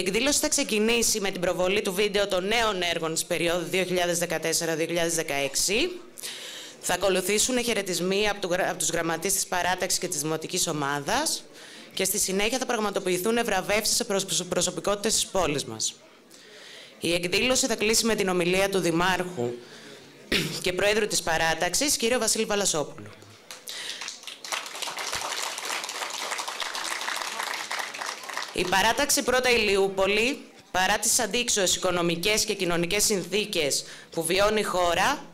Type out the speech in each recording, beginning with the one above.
εκδήλωση θα ξεκινήσει με την προβολή του βίντεο των νέων έργων της περίοδου 2014-2016. Θα ακολουθήσουν χαιρετισμοί από τους γραμματείς της παράταξης και της δημοτικής ομάδας και στη συνέχεια θα πραγματοποιηθούν ευραβεύσεις σε προσωπικότητες της πόλης μας. Η εκδήλωση θα κλείσει με την ομιλία του Δημάρχου και Πρόεδρου της Παράταξης, κύριο Βασίλη Παλασόπουλου. Η παράταξη πρώτα Ηλιούπολη, παρά τις αντίξωες οικονομικές και κοινωνικές συνθήκες που βιώνει η χώρα,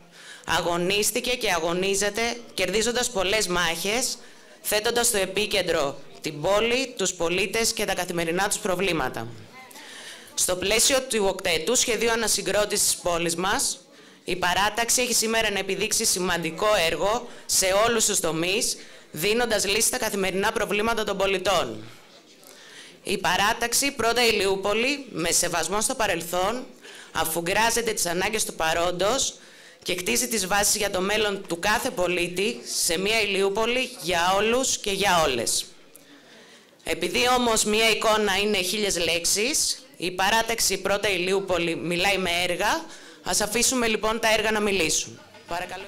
αγωνίστηκε και αγωνίζεται, κερδίζοντας πολλές μάχες, θέτοντας στο επίκεντρο την πόλη, τους πολίτες και τα καθημερινά τους προβλήματα. Στο πλαίσιο του οκτέτου σχεδίου ανασυγκρότησης της πόλης μας, η παράταξη έχει σήμερα να επιδείξει σημαντικό έργο σε όλους τους τομείς, δίνοντας λύση στα καθημερινά προβλήματα των πολιτών. Η παράταξη πρώτα Ηλιούπολη, με σεβασμό στο παρελθόν, αφού γκράζεται τις ανάγκες του παρόντος και κτίζει τις βάσεις για το μέλλον του κάθε πολίτη σε μια Ηλιούπολη για όλους και για όλες. Επειδή όμως μια εικόνα είναι χίλιες λέξεις, η παράταξη πρώτα Ηλιούπολη μιλάει με έργα, ας αφήσουμε λοιπόν τα έργα να μιλήσουν. Παρακαλώ.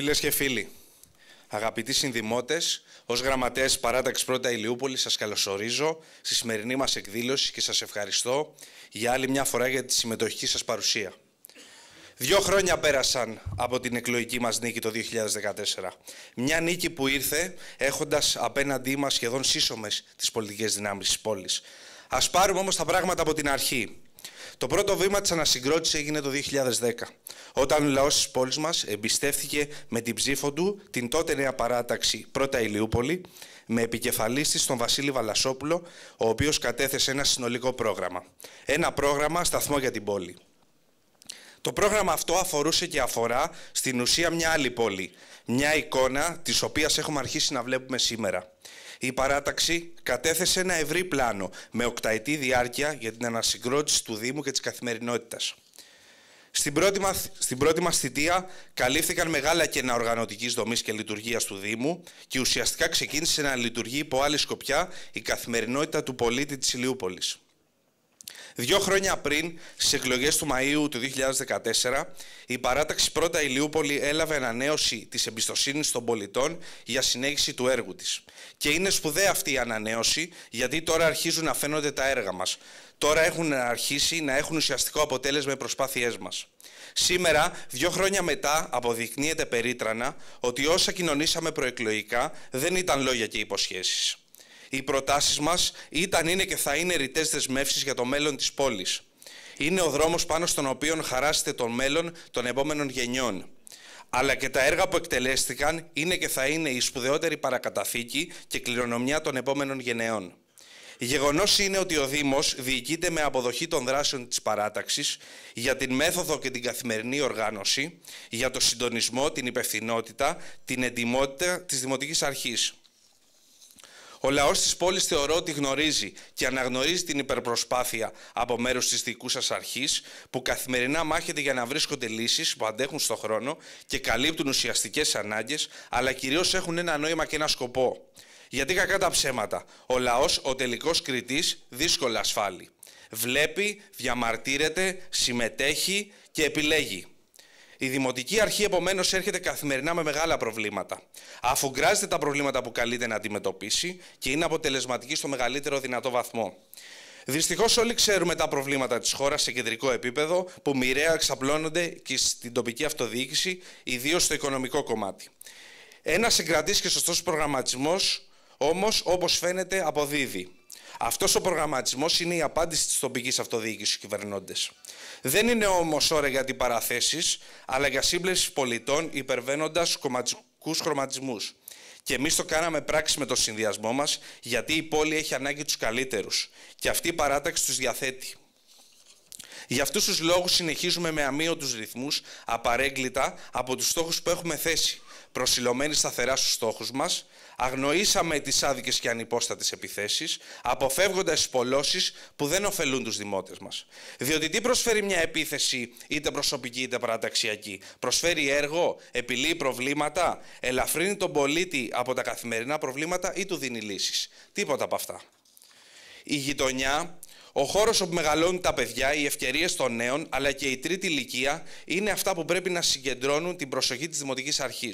Φίλες και φίλοι, αγαπητοί συνδημότες, ως γραμματέας παράταξης Πρώτα Ηλιούπολης, σας καλωσορίζω στη σημερινή μας εκδήλωση και σας ευχαριστώ για άλλη μια φορά για τη συμμετοχή σας παρουσία. Δύο χρόνια πέρασαν από την εκλογική μας νίκη το 2014. Μια νίκη που ήρθε έχοντας απέναντί μας σχεδόν σύσσωμες τις πολιτικές δυνάμεις της πόλης. Ας πάρουμε όμως τα πράγματα από την αρχή. Το πρώτο βήμα της ανασυγκρότησης έγινε το 2010, όταν ο λαός της πόλης μας εμπιστεύθηκε με την ψήφο του την τότε νέα παράταξη Πρώτα Ηλιούπολη, με επικεφαλής της τον Βασίλη Βαλασόπουλο, ο οποίος κατέθεσε ένα συνολικό πρόγραμμα. Ένα πρόγραμμα σταθμό για την πόλη. Το πρόγραμμα αυτό αφορούσε και αφορά στην ουσία μια άλλη πόλη, μια εικόνα της οποίας έχουμε αρχίσει να βλέπουμε σήμερα. Η παράταξη κατέθεσε ένα ευρύ πλάνο με οκταετή διάρκεια για την ανασυγκρότηση του Δήμου και της καθημερινότητας. Στην πρώτη, μα, στην πρώτη μας θητεία καλύφθηκαν μεγάλα κενά οργανωτικής δομής και λειτουργίας του Δήμου και ουσιαστικά ξεκίνησε να λειτουργεί υπό άλλη σκοπιά η καθημερινότητα του πολίτη της Ηλιούπολης. Δύο χρόνια πριν, στις εκλογές του Μαΐου του 2014, η παράταξη Πρώτα Ηλιούπολη έλαβε ανανέωση της εμπιστοσύνης των πολιτών για συνέχιση του έργου της. Και είναι σπουδαία αυτή η ανανέωση, γιατί τώρα αρχίζουν να φαίνονται τα έργα μας. Τώρα έχουν αρχίσει να έχουν ουσιαστικό αποτέλεσμα οι προσπάθειές μας. Σήμερα, δύο χρόνια μετά, αποδεικνύεται περίτρανα ότι όσα κοινωνήσαμε προεκλογικά δεν ήταν λόγια και υποσχέσεις. Οι προτάσεις μας ήταν, είναι και θα είναι ρητές δεσμεύσεις για το μέλλον της πόλης. Είναι ο δρόμος πάνω στον οποίο χαράσετε το μέλλον των επόμενων γενιών αλλά και τα έργα που εκτελέστηκαν είναι και θα είναι η σπουδαιότερη παρακαταθήκη και κληρονομιά των επόμενων γενεών. Γεγονός είναι ότι ο Δήμος διοικείται με αποδοχή των δράσεων της παράταξης για την μέθοδο και την καθημερινή οργάνωση, για το συντονισμό, την υπευθυνότητα, την εντυμότητα της Δημοτικής Αρχής. Ο λαός της πόλης θεωρώ ότι γνωρίζει και αναγνωρίζει την υπερπροσπάθεια από μέρους της δικού σας αρχής, που καθημερινά μάχεται για να βρίσκονται λύσεις που αντέχουν στον χρόνο και καλύπτουν ουσιαστικές ανάγκες, αλλά κυρίως έχουν ένα νόημα και ένα σκοπό. Γιατί κακά τα ψέματα, ο λαός, ο τελικός κριτής, δύσκολα ασφάλει. Βλέπει, διαμαρτύρεται, συμμετέχει και επιλέγει. Η Δημοτική Αρχή επομένως έρχεται καθημερινά με μεγάλα προβλήματα. Αφού γκράζεται τα προβλήματα που καλείται να αντιμετωπίσει και είναι αποτελεσματική στο μεγαλύτερο δυνατό βαθμό. Δυστυχώς όλοι ξέρουμε τα προβλήματα της χώρας σε κεντρικό επίπεδο που μοιραία εξαπλώνονται και στην τοπική αυτοδιοίκηση, ιδίως στο οικονομικό κομμάτι. Ένας συγκρατής και σωστός προγραμματισμός όμως, όπως φαίνεται, αποδίδει. Αυτός ο προγραμματισμός είναι η απάντηση της τοπικής αυτοδιοίκησης στους κυβερνώντες. Δεν είναι όμως ώρα για αντιπαραθέσεις, αλλά για σύμπλευση πολιτών υπερβαίνοντας κομματικούς χρωματισμούς. Και εμείς το κάναμε πράξη με το συνδυασμό μας, γιατί η πόλη έχει ανάγκη τους καλύτερους. Και αυτή η παράταξη τους διαθέτει. Για αυτούς τους λόγους συνεχίζουμε με αμύωτους ρυθμούς, απαρέγκλιτα από τους στόχους που έχουμε θέσει, προσιλωμένοι σταθερά στους στόχους μας Αγνοήσαμε τις άδικες και ανυπόστατες επιθέσεις, αποφεύγοντας τι πολλώσεις που δεν ωφελούν τους δημότες μας. Διότι τι προσφέρει μια επίθεση, είτε προσωπική είτε παραταξιακή. Προσφέρει έργο, επιλύει προβλήματα, ελαφρύνει τον πολίτη από τα καθημερινά προβλήματα ή του δίνει λύσεις. Τίποτα από αυτά. Η γειτονιά ο χώρος όπου μεγαλώνουν τα παιδιά, οι ευκαιρίες των νέων αλλά και η τρίτη ηλικία είναι αυτά που πρέπει να συγκεντρώνουν την προσοχή της Δημοτικής Αρχής.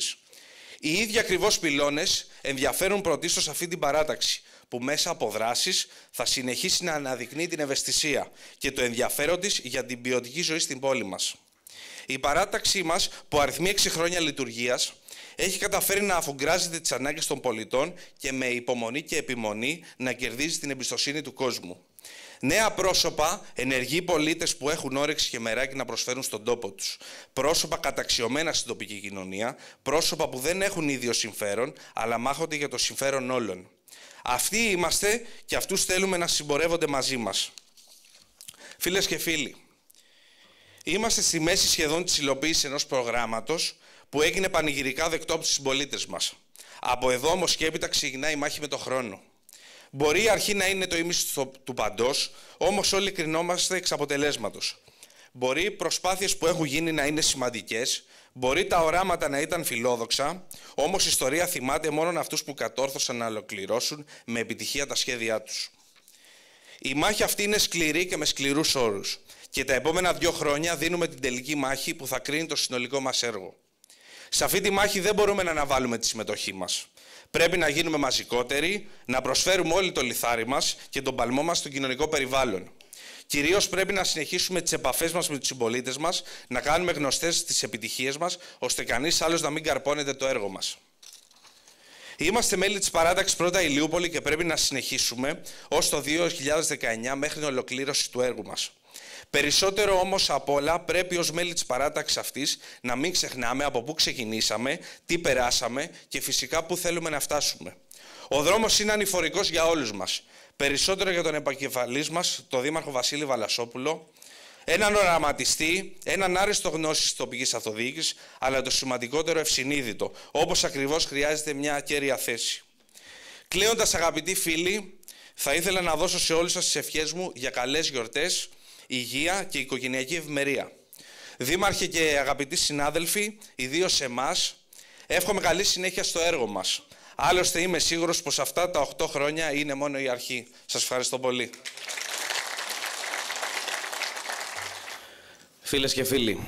Οι ίδιοι ακριβώς πυλώνες ενδιαφέρουν πρωτίστως αυτή την παράταξη, που μέσα από δράσεις θα συνεχίσει να αναδεικνύει την ευαισθησία και το ενδιαφέρον της για την ποιοτική ζωή στην πόλη μας. Η παράταξή μας, που αριθμεί 6 χρόνια λειτουργίας, έχει καταφέρει να αφουγκράζεται τις ανάγκες των πολιτών και με υπομονή και επιμονή να κερδίζει την εμπιστοσύνη του κόσμου. Νέα πρόσωπα, ενεργοί πολίτες που έχουν όρεξη και μεράκι να προσφέρουν στον τόπο τους. Πρόσωπα καταξιωμένα στην τοπική κοινωνία, πρόσωπα που δεν έχουν ίδιο συμφέρον, αλλά μάχονται για το συμφέρον όλων. Αυτοί είμαστε και αυτούς θέλουμε να συμπορεύονται μαζί μας. Φίλες και φίλοι, είμαστε στη μέση σχεδόν της υλοποίησης ενός προγράμματος που έγινε πανηγυρικά δεκτό από τους συμπολίτες μας. Από εδώ όμως και έπειτα ξεκινά η μάχη με τον χρόνο. Μπορεί η αρχή να είναι το ίμιση του παντός, όμως όλοι κρινόμαστε εξ αποτελέσματος. Μπορεί οι προσπάθειες που έχουν γίνει να είναι σημαντικές, μπορεί τα οράματα να ήταν φιλόδοξα, όμως η ιστορία θυμάται μόνο αυτούς που κατόρθωσαν να ολοκληρώσουν με επιτυχία τα σχέδιά τους. Η μάχη αυτή είναι σκληρή και με σκληρούς όρους. Και τα επόμενα δύο χρόνια δίνουμε την τελική μάχη που θα κρίνει το συνολικό μας έργο. Σε αυτή τη μάχη δεν μπορούμε να αναβάλουμε τη συμμετοχή μας. Πρέπει να γίνουμε μαζικότεροι, να προσφέρουμε όλοι το λιθάρι μας και τον παλμό μας στο κοινωνικό περιβάλλον. Κυρίως πρέπει να συνεχίσουμε τις επαφές μας με τους συμπολίτες μας, να κάνουμε γνωστές τις επιτυχίες μας, ώστε κανείς άλλος να μην καρπώνεται το έργο μας. Είμαστε μέλη της παράταξης Πρώτα Ηλιούπολη και πρέπει να συνεχίσουμε ως το 2019 μέχρι την ολοκλήρωση του έργου μας. Περισσότερο όμως απ' όλα πρέπει ως μέλη της παράταξης αυτής να μην ξεχνάμε από πού ξεκινήσαμε, τι περάσαμε και φυσικά πού θέλουμε να φτάσουμε. Ο δρόμος είναι ανηφορικός για όλους μας. Περισσότερο για τον επακεφαλής μας, τον Δήμαρχο Βασίλη Βαλασόπουλο, έναν οραματιστή, έναν άριστο γνώσης της τοπικής αυτοδιοίκησης, αλλά το σημαντικότερο ευσυνείδητο, όπως ακριβώς χρειάζεται μια κέρια θέση. Κλείνοντας, αγαπητοί φίλοι, θα ήθελα να δώσω σε όλους σας τις ευχές μου για καλές γιορτές, υγεία και οικογενειακή ευημερία. Δήμαρχε και αγαπητοί συνάδελφοι, ιδίως εμάς, εύχομαι καλή συνέχεια στο έργο μας. Άλλωστε είμαι σίγουρος πως αυτά τα 8 χρόνια είναι μόνο η αρχή. Σας ευχαριστώ πολύ. Φίλες και φίλοι,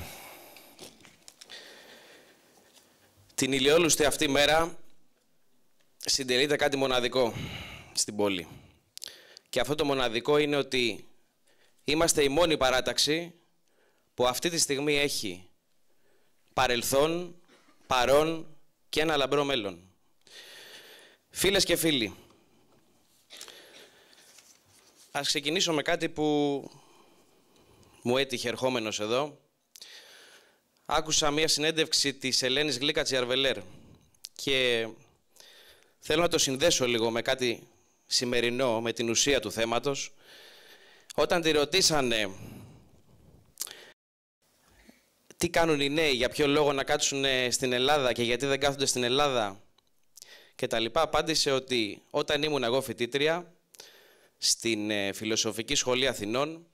την ηλιόλουστη αυτή μέρα συντελείται κάτι μοναδικό στην πόλη. Και αυτό το μοναδικό είναι ότι Είμαστε η μόνη παράταξη που αυτή τη στιγμή έχει παρελθόν, παρόν και ένα λαμπρό μέλλον. Φίλες και φίλοι, ας ξεκινήσω με κάτι που μου έτυχε ερχόμενος εδώ. Άκουσα μία συνέντευξη της Ελένης Γλίκα Τσιαρβελέρ και θέλω να το συνδέσω λίγο με κάτι σημερινό, με την ουσία του θέματος, όταν τη ρωτήσανε τι κάνουν οι νέοι, για ποιο λόγο να κάτσουν ε, στην Ελλάδα και γιατί δεν κάθονται στην Ελλάδα και τα λοιπά, απάντησε ότι όταν ήμουν εγώ φοιτήτρια στην ε, Φιλοσοφική Σχολή Αθηνών,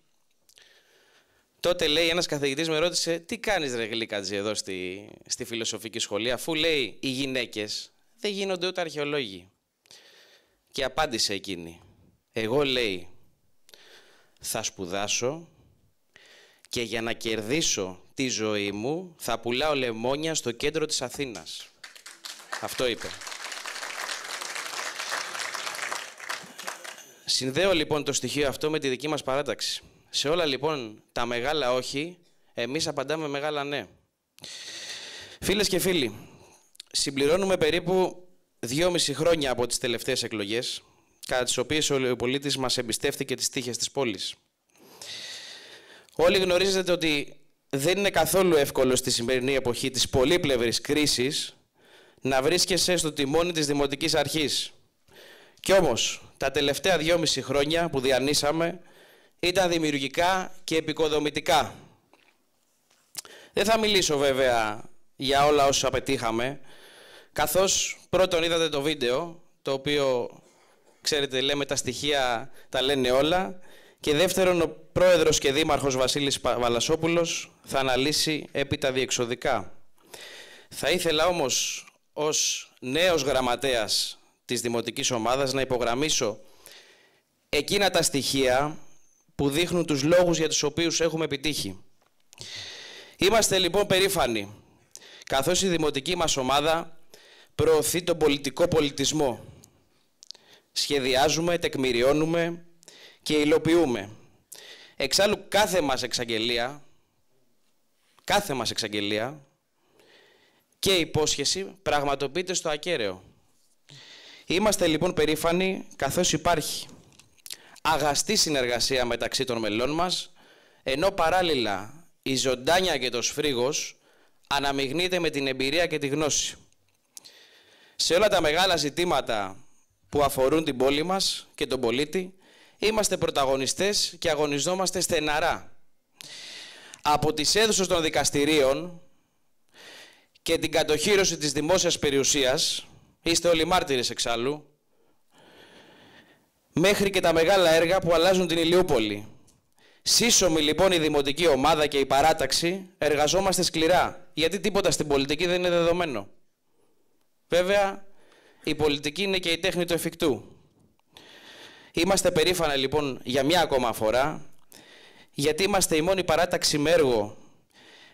τότε λέει ένας καθηγητής με ρώτησε τι κάνεις ρε Γλίκατζη εδώ στη, στη Φιλοσοφική Σχολή, αφού λέει οι γυναίκες δεν γίνονται ούτε αρχαιολόγοι. Και απάντησε εκείνη, εγώ λέει θα σπουδάσω και για να κερδίσω τη ζωή μου θα πουλάω λεμόνια στο κέντρο της Αθήνας. Αυτό είπε. Συνδέω λοιπόν το στοιχείο αυτό με τη δική μας παράταξη. Σε όλα λοιπόν τα μεγάλα όχι, εμείς απαντάμε μεγάλα ναι. Φίλες και φίλοι, συμπληρώνουμε περίπου δυόμιση χρόνια από τις τελευταίες εκλογές, κατά τις οποίες ο πολίτης μας εμπιστεύτηκε τις τύχες της πόλης. Όλοι γνωρίζετε ότι δεν είναι καθόλου εύκολο στη σημερινή εποχή της πολύπλευρης κρίσης να βρίσκεσαι στο τιμόνι της Δημοτικής Αρχής. Κι όμως, τα τελευταία δυόμιση χρόνια που διανύσαμε ήταν δημιουργικά και επικοδομητικά. Δεν θα μιλήσω βέβαια για όλα όσα πετύχαμε, καθώς πρώτον είδατε το βίντεο, το οποίο Ξέρετε, λέμε τα στοιχεία, τα λένε όλα. Και δεύτερον, ο πρόεδρος και δήμαρχος Βασίλης Βαλασόπουλος θα αναλύσει επί τα διεξοδικά. Θα ήθελα όμως ως νέος γραμματέας της Δημοτικής Ομάδας να υπογραμμίσω εκείνα τα στοιχεία που δείχνουν τους λόγους για τους οποίους έχουμε επιτύχει. Είμαστε λοιπόν περήφανοι, καθώς η Δημοτική μας Ομάδα προωθεί τον πολιτικό πολιτισμό σχεδιάζουμε, τεκμηριώνουμε και υλοποιούμε. Εξάλλου κάθε μας εξαγγελία, κάθε μας εξαγγελία και υπόσχεση πραγματοποιείται στο ακέραιο. Είμαστε λοιπόν περήφανοι καθώς υπάρχει αγαστή συνεργασία μεταξύ των μελών μας, ενώ παράλληλα η ζωντάνια και το σφρίγος αναμειγνύεται με την εμπειρία και τη γνώση. Σε όλα τα μεγάλα ζητήματα που αφορούν την πόλη μας και τον πολίτη, είμαστε πρωταγωνιστές και αγωνιζόμαστε στεναρά. Από τις αίθουσες των δικαστηρίων και την κατοχήρωση της δημόσιας περιουσίας, είστε όλοι μάρτυρες εξάλλου, μέχρι και τα μεγάλα έργα που αλλάζουν την Ηλιούπολη. Σύσσωμη λοιπόν η δημοτική ομάδα και η παράταξη εργαζόμαστε σκληρά, γιατί τίποτα στην πολιτική δεν είναι δεδομένο. Βέβαια, η πολιτική είναι και η τέχνη του εφικτού. Είμαστε περήφανα λοιπόν για μια ακόμα φορά, γιατί είμαστε η μόνη παράταξη με έργο,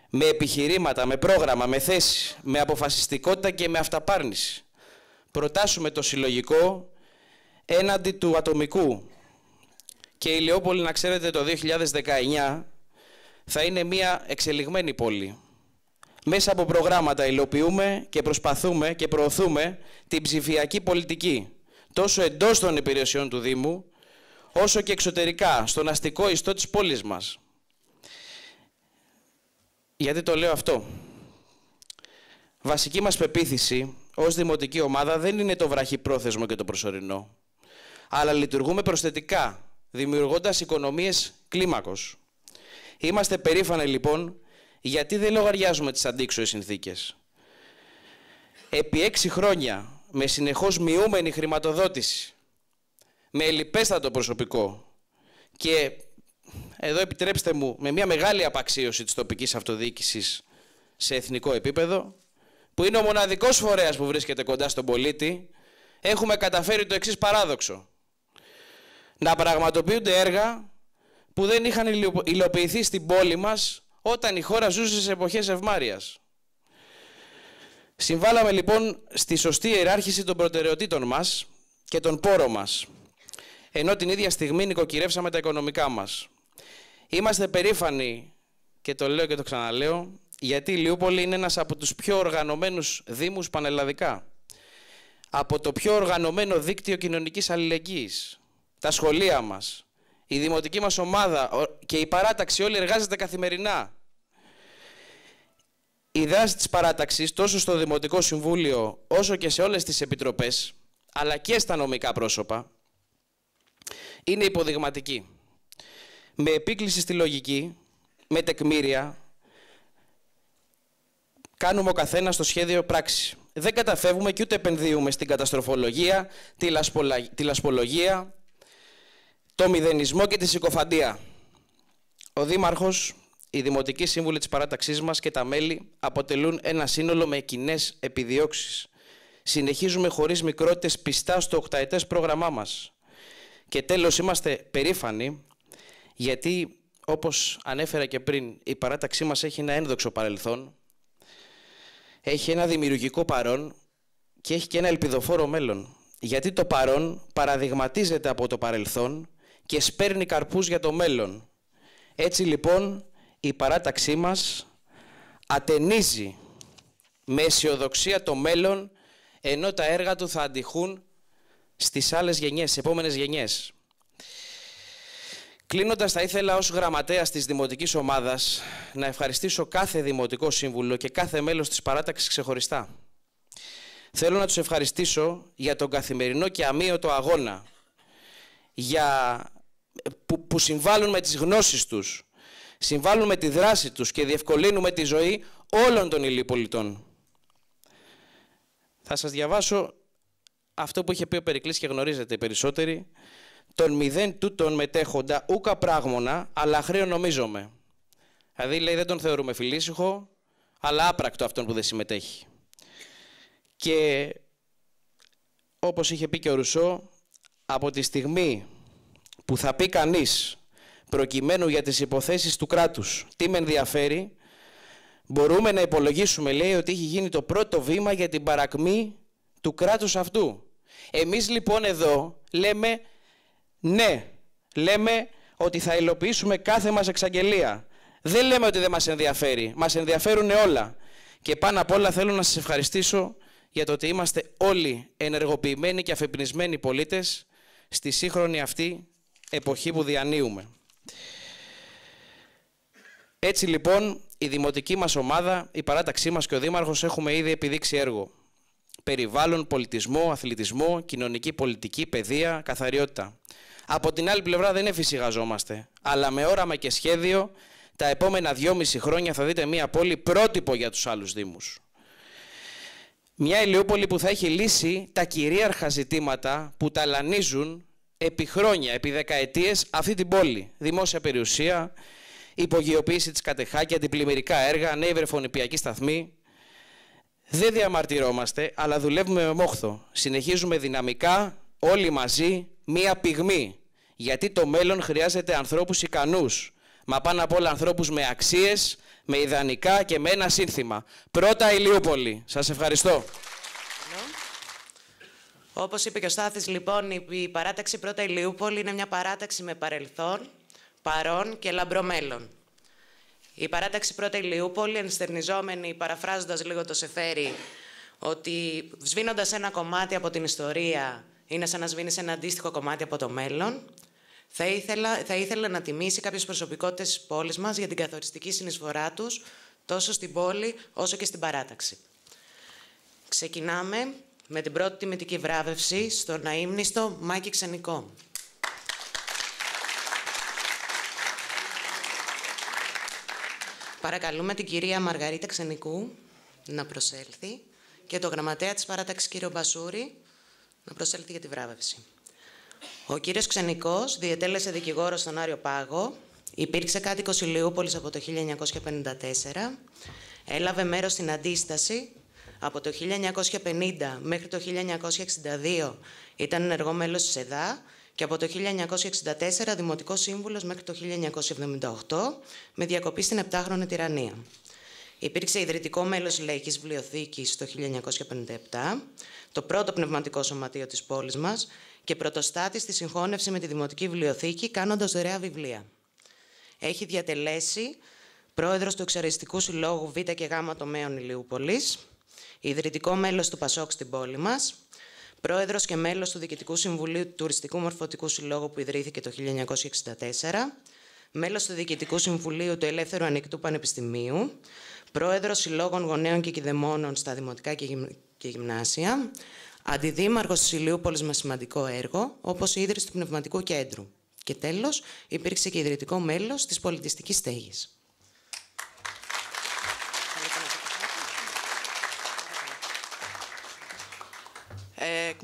με επιχειρήματα, με πρόγραμμα, με θέση, με αποφασιστικότητα και με αυταπάρνηση. Προτάσουμε το συλλογικό έναντι του ατομικού. Και η Λεόπολη, να ξέρετε, το 2019 θα είναι μια εξελιγμένη πόλη. Μέσα από προγράμματα υλοποιούμε και προσπαθούμε και προωθούμε την ψηφιακή πολιτική, τόσο εντός των υπηρεσιών του Δήμου, όσο και εξωτερικά, στον αστικό ιστό της πόλης μας. Γιατί το λέω αυτό. Βασική μας πεποίθηση ως Δημοτική Ομάδα δεν είναι το βραχυπρόθεσμο και το προσωρινό, αλλά λειτουργούμε προσθετικά, δημιουργώντας οικονομίες κλίμακος. Είμαστε περήφανοι λοιπόν γιατί δεν λογαριάζουμε τις αντίξωες συνθήκες. Επί έξι χρόνια, με συνεχώς μειούμενη χρηματοδότηση, με ελιπέστατο προσωπικό και εδώ επιτρέψτε μου με μια μεγάλη απαξίωση της τοπικής αυτοδιοίκησης σε εθνικό επίπεδο, που είναι ο μοναδικός φορέας που βρίσκεται κοντά στον πολίτη, έχουμε καταφέρει το εξής παράδοξο. Να πραγματοποιούνται έργα που δεν είχαν υλοποιηθεί στην πόλη μας όταν η χώρα ζούσε σε εποχές ευμάρειας. Συμβάλαμε λοιπόν στη σωστή ιεράρχηση των προτεραιοτήτων μας και των πόρων μας, ενώ την ίδια στιγμή νοικοκυρεύσαμε τα οικονομικά μας. Είμαστε περήφανοι, και το λέω και το ξαναλέω, γιατί η Λιούπολη είναι ένας από τους πιο οργανωμένους δήμους πανελλαδικά. Από το πιο οργανωμένο δίκτυο κοινωνικής αλληλεγγύης. Τα σχολεία μας, η δημοτική μας ομάδα και η παράταξη όλοι εργάζεται καθημερινά. Η δράση της παράταξης τόσο στο Δημοτικό Συμβούλιο όσο και σε όλες τις επιτροπές αλλά και στα νομικά πρόσωπα είναι υποδειγματική. Με επίκληση στη λογική, με τεκμήρια, κάνουμε ο καθένας το σχέδιο πράξης. Δεν καταφεύγουμε και ούτε επενδύουμε στην καταστροφολογία, τη λασπολογία, το μηδενισμό και τη συκοφαντία. Ο Δήμαρχος, οι Δημοτικοί Σύμβουλοι της παράταξής μας και τα μέλη αποτελούν ένα σύνολο με κοινές επιδιώξεις. Συνεχίζουμε χωρίς μικρότητες πιστά στο οκταετές πρόγραμμά μας. Και τέλος είμαστε περήφανοι γιατί όπως ανέφερα και πριν η παράταξή μας έχει ένα ένδοξο παρελθόν, έχει ένα δημιουργικό παρόν και έχει και ένα ελπιδοφόρο μέλλον. Γιατί το παρόν παραδειγματίζεται από το παρελθόν και σπέρνει καρπούς για το μέλλον. Έτσι λοιπόν η παράταξή μας ατενίζει με αισιοδοξία το μέλλον ενώ τα έργα του θα αντιχούν στις άλλες γενιές, στις επόμενες γενιές. Κλείνοντας θα ήθελα ως γραμματέας της Δημοτικής Ομάδας να ευχαριστήσω κάθε Δημοτικό Σύμβουλο και κάθε μέλος της παράταξης ξεχωριστά. Θέλω να τους ευχαριστήσω για τον καθημερινό και αμύωτο αγώνα, για που, συμβάλλουν με τις γνώσεις τους, συμβάλλουν με τη δράση τους και διευκολύνουμε τη ζωή όλων των ηλιοπολιτών. Θα σας διαβάσω αυτό που είχε πει ο Περικλής και γνωρίζετε οι περισσότεροι. Τον μηδέν τούτον μετέχοντα ούκα πράγμονα, αλλά χρέο νομίζομαι. Δηλαδή λέει δεν τον θεωρούμε φιλήσυχο, αλλά άπρακτο αυτόν που δεν συμμετέχει. Και όπως είχε πει και ο Ρουσό, από τη στιγμή που θα πει κανείς προκειμένου για τις υποθέσεις του κράτους τι με ενδιαφέρει, μπορούμε να υπολογίσουμε, λέει, ότι έχει γίνει το πρώτο βήμα για την παρακμή του κράτους αυτού. Εμείς λοιπόν εδώ λέμε ναι, λέμε ότι θα υλοποιήσουμε κάθε μας εξαγγελία. Δεν λέμε ότι δεν μας ενδιαφέρει, μας ενδιαφέρουν όλα. Και πάνω απ' όλα θέλω να σας ευχαριστήσω για το ότι είμαστε όλοι ενεργοποιημένοι και αφεπνισμένοι πολίτες στη σύγχρονη αυτή εποχή που διανύουμε. Έτσι λοιπόν, η δημοτική μας ομάδα, η παράταξή μας και ο Δήμαρχος έχουμε ήδη επιδείξει έργο. Περιβάλλον, πολιτισμό, αθλητισμό, κοινωνική πολιτική, παιδεία, καθαριότητα. Από την άλλη πλευρά δεν εφησυχαζόμαστε, αλλά με όραμα και σχέδιο τα επόμενα δυόμιση χρόνια θα δείτε μια πόλη πρότυπο για τους άλλους Δήμους. Μια Ηλιούπολη που θα έχει λύσει τα κυρίαρχα ζητήματα που ταλανίζουν επί χρόνια, επί δεκαετίες αυτή την πόλη. Δημόσια περιουσία, υπογειοποίηση της Κατεχάκη, αντιπλημμυρικά έργα, νέοι βρεφονιπιακοί σταθμή. Δεν διαμαρτυρόμαστε, αλλά δουλεύουμε με μόχθο. Συνεχίζουμε δυναμικά, όλοι μαζί, μία πυγμή. Γιατί το μέλλον χρειάζεται ανθρώπους ικανούς. Μα πάνω απ' όλα ανθρώπους με αξίες, με ιδανικά και με ένα σύνθημα. Πρώτα η Λιούπολη. Σας ευχαριστώ. Όπως είπε και ο Στάθης, λοιπόν, η παράταξη Πρώτα Ηλιούπολη είναι μια παράταξη με παρελθόν, παρόν και λαμπρό μέλλον. Η παράταξη Πρώτα Ηλιούπολη, ενστερνιζόμενη, παραφράζοντας λίγο το Σεφέρι, ότι σβήνοντας ένα κομμάτι από την ιστορία είναι σαν να σβήνεις ένα αντίστοιχο κομμάτι από το μέλλον, θα ήθελα, θα ήθελα να τιμήσει κάποιες προσωπικότητες της πόλης μας για την καθοριστική συνεισφορά τους τόσο στην πόλη όσο και στην παράταξη. Ξεκινάμε με την πρώτη τιμητική βράβευση στον αείμνηστο Μάκη Ξενικό. Παρακαλούμε την κυρία Μαργαρίτα Ξενικού να προσέλθει και το γραμματέα της παράταξης κύριο Μπασούρη να προσέλθει για τη βράβευση. Ο κύριος Ξενικός διετέλεσε δικηγόρο στον Άριο Πάγο, υπήρξε κάτοικος Ηλιούπολης από το 1954, έλαβε μέρος στην αντίσταση από το 1950 μέχρι το 1962 ήταν ενεργό μέλος της ΕΔΑ και από το 1964 δημοτικός σύμβουλος μέχρι το 1978 με διακοπή στην επτάχρονη τυραννία. Υπήρξε ιδρυτικό μέλος Λαϊκής Βιβλιοθήκης το 1957, το πρώτο πνευματικό σωματείο της πόλης μας και πρωτοστάτης στη συγχώνευση με τη Δημοτική Βιβλιοθήκη κάνοντας δωρεά βιβλία. Έχει διατελέσει πρόεδρος του Εξαριστικού Συλλόγου Β και Γ Τομέων Ηλιούπολης, ιδρυτικό μέλος του ΠΑΣΟΚ στην πόλη μας, πρόεδρος και μέλος του Διοικητικού Συμβουλίου του Τουριστικού Μορφωτικού Συλλόγου που ιδρύθηκε το 1964, μέλος του Διοικητικού Συμβουλίου του Ελεύθερου Ανοιχτού Πανεπιστημίου, πρόεδρος συλλόγων γονέων και κηδεμόνων στα δημοτικά και γυμνάσια, αντιδήμαρχος του Ηλιούπολης με σημαντικό έργο, όπως η ίδρυση του Πνευματικού Κέντρου. Και τέλος, υπήρξε και ιδρυτικό μέλος της πολιτιστικής στέγης.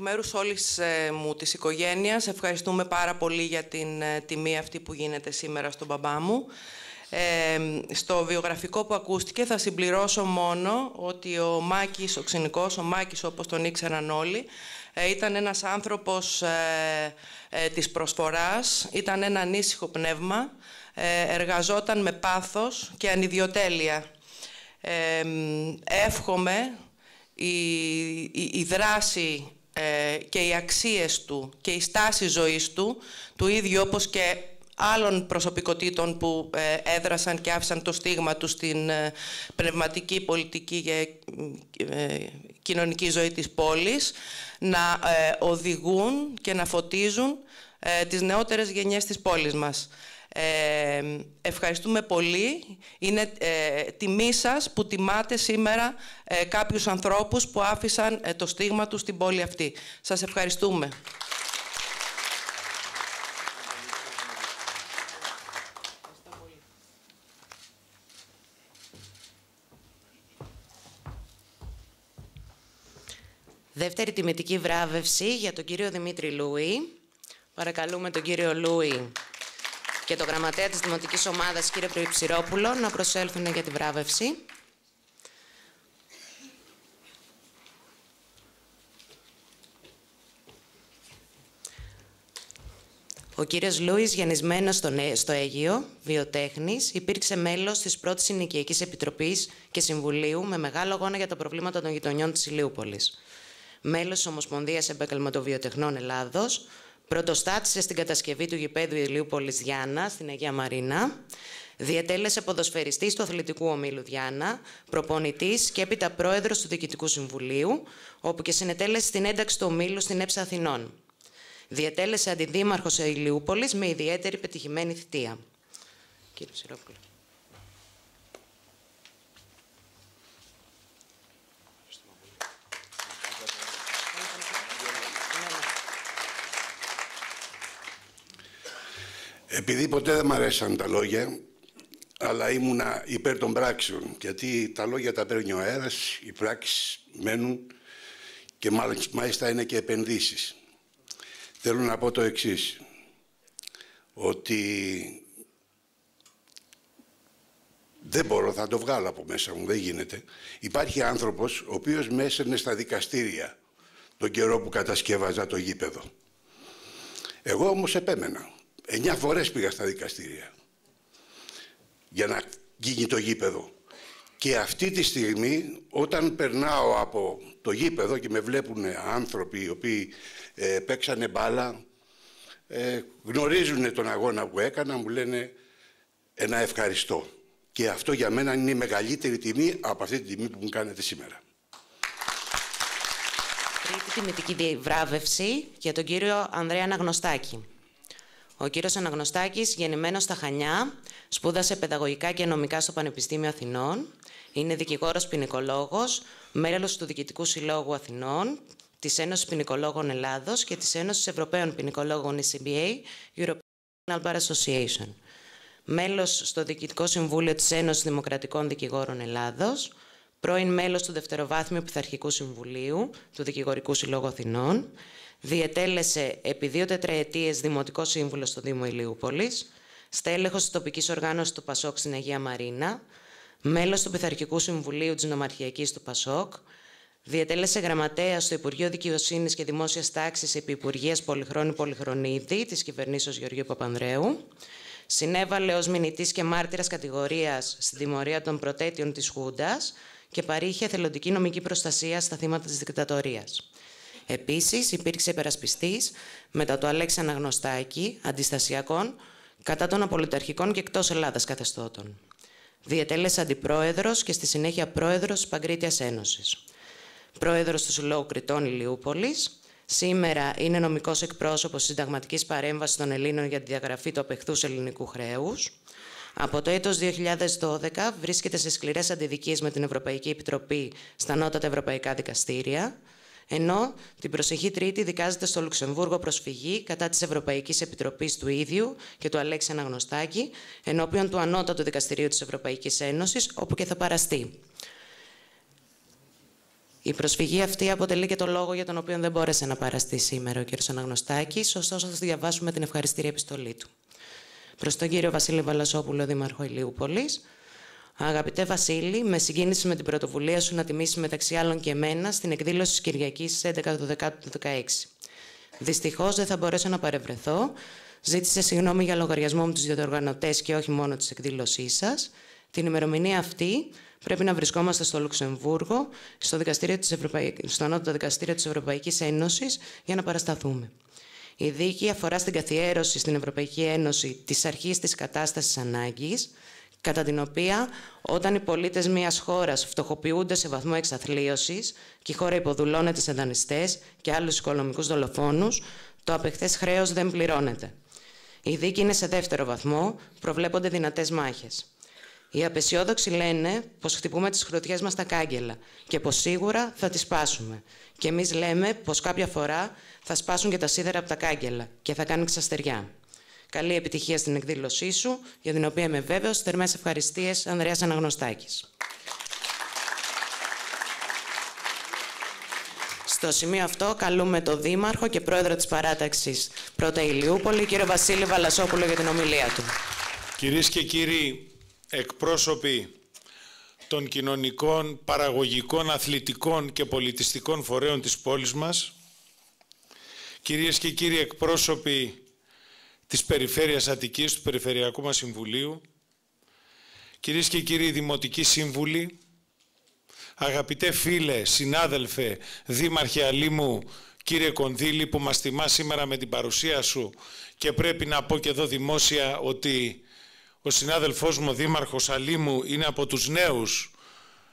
Μέρου μέρους όλης ε, μου της οικογένειας. ευχαριστούμε πάρα πολύ για την ε, τιμή αυτή που γίνεται σήμερα στον μπαμπά μου. Ε, στο βιογραφικό που ακούστηκε θα συμπληρώσω μόνο ότι ο Μάκης, ο ξενικός, ο Μάκης όπως τον ήξεραν όλοι, ήταν ένας άνθρωπος της προσφοράς, ήταν ένα ανήσυχο πνεύμα, εργαζόταν με πάθος και ανιδιοτέλεια. Εύχομαι η, η δράση ε, και οι αξίες του και η στάση ζωής του, του ίδιου όπως και άλλων προσωπικότητων που ε, έδρασαν και άφησαν το στίγμα τους στην ε, πνευματική, πολιτική και κοινωνική ζωή της πόλης, να οδηγούν και να φωτίζουν τις νεότερες γενιές της πόλης μας ευχαριστούμε πολύ. Είναι ε, τιμή σας που τιμάτε σήμερα ε, κάποιους ανθρώπους που άφησαν ε, το στίγμα τους στην πόλη αυτή. Σας ευχαριστούμε. Δεύτερη τιμητική βράβευση για τον κύριο Δημήτρη Λούι. Παρακαλούμε τον κύριο Λούι και τον γραμματέα της Δημοτικής Ομάδας, κύριε Προϊψηρόπουλο, να προσέλθουν για τη βράβευση. Ο κύριος Λούις, γεννησμένος στο Αίγιο, βιοτέχνης, υπήρξε μέλος της πρώτης συνοικιακής επιτροπής και συμβουλίου με μεγάλο αγώνα για τα προβλήματα των γειτονιών της Ηλίουπολης. Μέλος της Ομοσπονδίας Επαγγελματοβιοτεχνών Ελλάδος, Πρωτοστάτησε στην κατασκευή του γηπέδου Ηλίου Διάνα στην Αγία Μαρίνα. Διετέλεσε ποδοσφαιριστής του Αθλητικού Ομίλου Διάνα, προπονητής και έπειτα πρόεδρος του Διοικητικού Συμβουλίου, όπου και συνετέλεσε στην ένταξη του ομίλου στην ΕΨΑ Αθηνών. Διετέλεσε αντιδήμαρχος Ηλιούπολης με ιδιαίτερη πετυχημένη θητεία. Κύριε Σιρόπουλο. Επειδή ποτέ δεν μ' αρέσαν τα λόγια, αλλά ήμουνα υπέρ των πράξεων, γιατί τα λόγια τα παίρνει ο αέρας, οι πράξεις μένουν και μάλιστα είναι και επενδύσεις. Θέλω να πω το εξής, ότι δεν μπορώ, θα το βγάλω από μέσα μου, δεν γίνεται. Υπάρχει άνθρωπος ο οποίος μέσα στα δικαστήρια τον καιρό που κατασκεύαζα το γήπεδο. Εγώ όμως επέμενα. Εννιά φορές πήγα στα δικαστήρια για να γίνει το γήπεδο. Και αυτή τη στιγμή όταν περνάω από το γήπεδο και με βλέπουν άνθρωποι οι οποίοι ε, παίξανε μπάλα, ε, γνωρίζουν τον αγώνα που έκανα, μου λένε ένα ευχαριστώ. Και αυτό για μένα είναι η μεγαλύτερη τιμή από αυτή τη τιμή που μου κάνετε σήμερα. Τρίτη τιμητική βράβευση για τον κύριο Ανδρέα Αναγνωστάκη. Ο κύριος Αναγνωστάκης, γεννημένος στα Χανιά, σπούδασε παιδαγωγικά και νομικά στο Πανεπιστήμιο Αθηνών. Είναι δικηγόρος ποινικολόγος, μέλος του Διοικητικού Συλλόγου Αθηνών, της Ένωσης Ποινικολόγων Ελλάδος και της Ένωσης Ευρωπαίων Ποινικολόγων ECBA, European Bar Association. Μέλος στο Διοικητικό Συμβούλιο της Ένωσης Δημοκρατικών Δικηγόρων Ελλάδος, πρώην μέλος του Δευτεροβάθμιου Πειθαρχικού Συμβουλίου του Δικηγορικού Συλλόγου Αθηνών, Διετέλεσε επί δύο τετραετίες δημοτικό σύμβουλο στο Δήμο Ηλιούπολης, στέλεχος της τοπικής οργάνωσης του ΠΑΣΟΚ στην Αγία Μαρίνα, μέλος του Πειθαρχικού Συμβουλίου της Νομαρχιακής του ΠΑΣΟΚ, διετέλεσε γραμματέας στο Υπουργείο Δικαιοσύνης και Δημόσιας Τάξης επί Υπουργείας Πολυχρόνη Πολυχρονίδη της κυβερνήσεως Γεωργίου Παπανδρέου, συνέβαλε ως μηνυτής και μάρτυρας κατηγορίας στην τιμωρία των προτέτειων της Χούντας και παρήχε θελοντική νομική προστασία στα θύματα της δικτατορίας. Επίσης υπήρξε περασπιστής μετά το Αλέξη Αναγνωστάκη, αντιστασιακών, κατά των απολυταρχικών και εκτός Ελλάδας καθεστώτων. Διετέλεσε αντιπρόεδρος και στη συνέχεια πρόεδρος της Παγκρίτιας Ένωσης. Πρόεδρος του Συλλόγου Κρητών Ηλιούπολης, Σήμερα είναι νομικός εκπρόσωπος συνταγματικής παρέμβασης των Ελλήνων για τη διαγραφή του απεχθούς ελληνικού χρέους. Από το έτος 2012 βρίσκεται σε σκληρές αντιδικίες με την Ευρωπαϊκή Επιτροπή στα νότατα ευρωπαϊκά δικαστήρια ενώ την προσεχή Τρίτη δικάζεται στο Λουξεμβούργο προσφυγή κατά της Ευρωπαϊκής Επιτροπής του ίδιου και του Αλέξη Αναγνωστάκη, ενώπιον του Ανώτατου Δικαστηρίου της Ευρωπαϊκής Ένωσης, όπου και θα παραστεί. Η προσφυγή αυτή αποτελεί και το λόγο για τον οποίο δεν μπόρεσε να παραστεί σήμερα ο κ. Αναγνωστάκης, ωστόσο θα διαβάσουμε την ευχαριστήρια επιστολή του. Προς τον κύριο Βασίλη Βαλασόπουλο, Δήμαρχο Ηλίουπολη, Αγαπητέ Βασίλη, με συγκίνηση με την πρωτοβουλία σου να τιμήσεις μεταξύ άλλων και εμένα στην εκδήλωση της Κυριακής 11 12 16. Δυστυχώς δεν θα μπορέσω να παρευρεθώ. Ζήτησε συγγνώμη για λογαριασμό μου τους διοργανωτέ και όχι μόνο της εκδήλωσής σας. Την ημερομηνία αυτή πρέπει να βρισκόμαστε στο Λουξεμβούργο, στο, δικαστήριο της Ευρωπαϊ... στο Ανώτατο Δικαστήριο της Ευρωπαϊκής Ένωσης, για να παρασταθούμε. Η δίκη αφορά στην καθιέρωση στην Ευρωπαϊκή Ένωση της αρχής της κατάστασης ανάγκης, κατά την οποία όταν οι πολίτες μιας χώρας φτωχοποιούνται σε βαθμό εξαθλίωσης και η χώρα υποδουλώνεται σε δανειστές και άλλους οικονομικούς δολοφόνους, το απεχθές χρέος δεν πληρώνεται. Η δίκη είναι σε δεύτερο βαθμό, προβλέπονται δυνατές μάχες. Οι απεσιόδοξοι λένε πως χτυπούμε τις χρωτιές μας στα κάγκελα και πως σίγουρα θα τις σπάσουμε. Και εμείς λέμε πως κάποια φορά θα σπάσουν και τα σίδερα από τα κάγκελα και θα κάνουν ξαστεριά. Καλή επιτυχία στην εκδήλωσή σου, για την οποία είμαι βέβαιος Θερμές ευχαριστίες, Ανδρέας Αναγνωστάκης. Στο σημείο αυτό καλούμε τον Δήμαρχο και Πρόεδρο της Παράταξης Πρώτα Ηλιούπολη, κύριο Βασίλη Βαλασόπουλο για την ομιλία του. Κυρίες και κύριοι εκπρόσωποι των κοινωνικών, παραγωγικών, αθλητικών και πολιτιστικών φορέων της πόλης μας, κυρίες και κύριοι εκπρόσωποι της Περιφέρειας Αττικής, του Περιφερειακού μας Συμβουλίου, κυρίες και κύριοι Δημοτικοί Σύμβουλοι, αγαπητέ φίλε, συνάδελφε, δήμαρχε Αλήμου, κύριε Κονδύλη που μας τιμά σήμερα με την παρουσία σου και πρέπει να πω και εδώ δημόσια ότι ο συνάδελφός μου, ο Δήμαρχος Αλήμου, είναι από τους νέους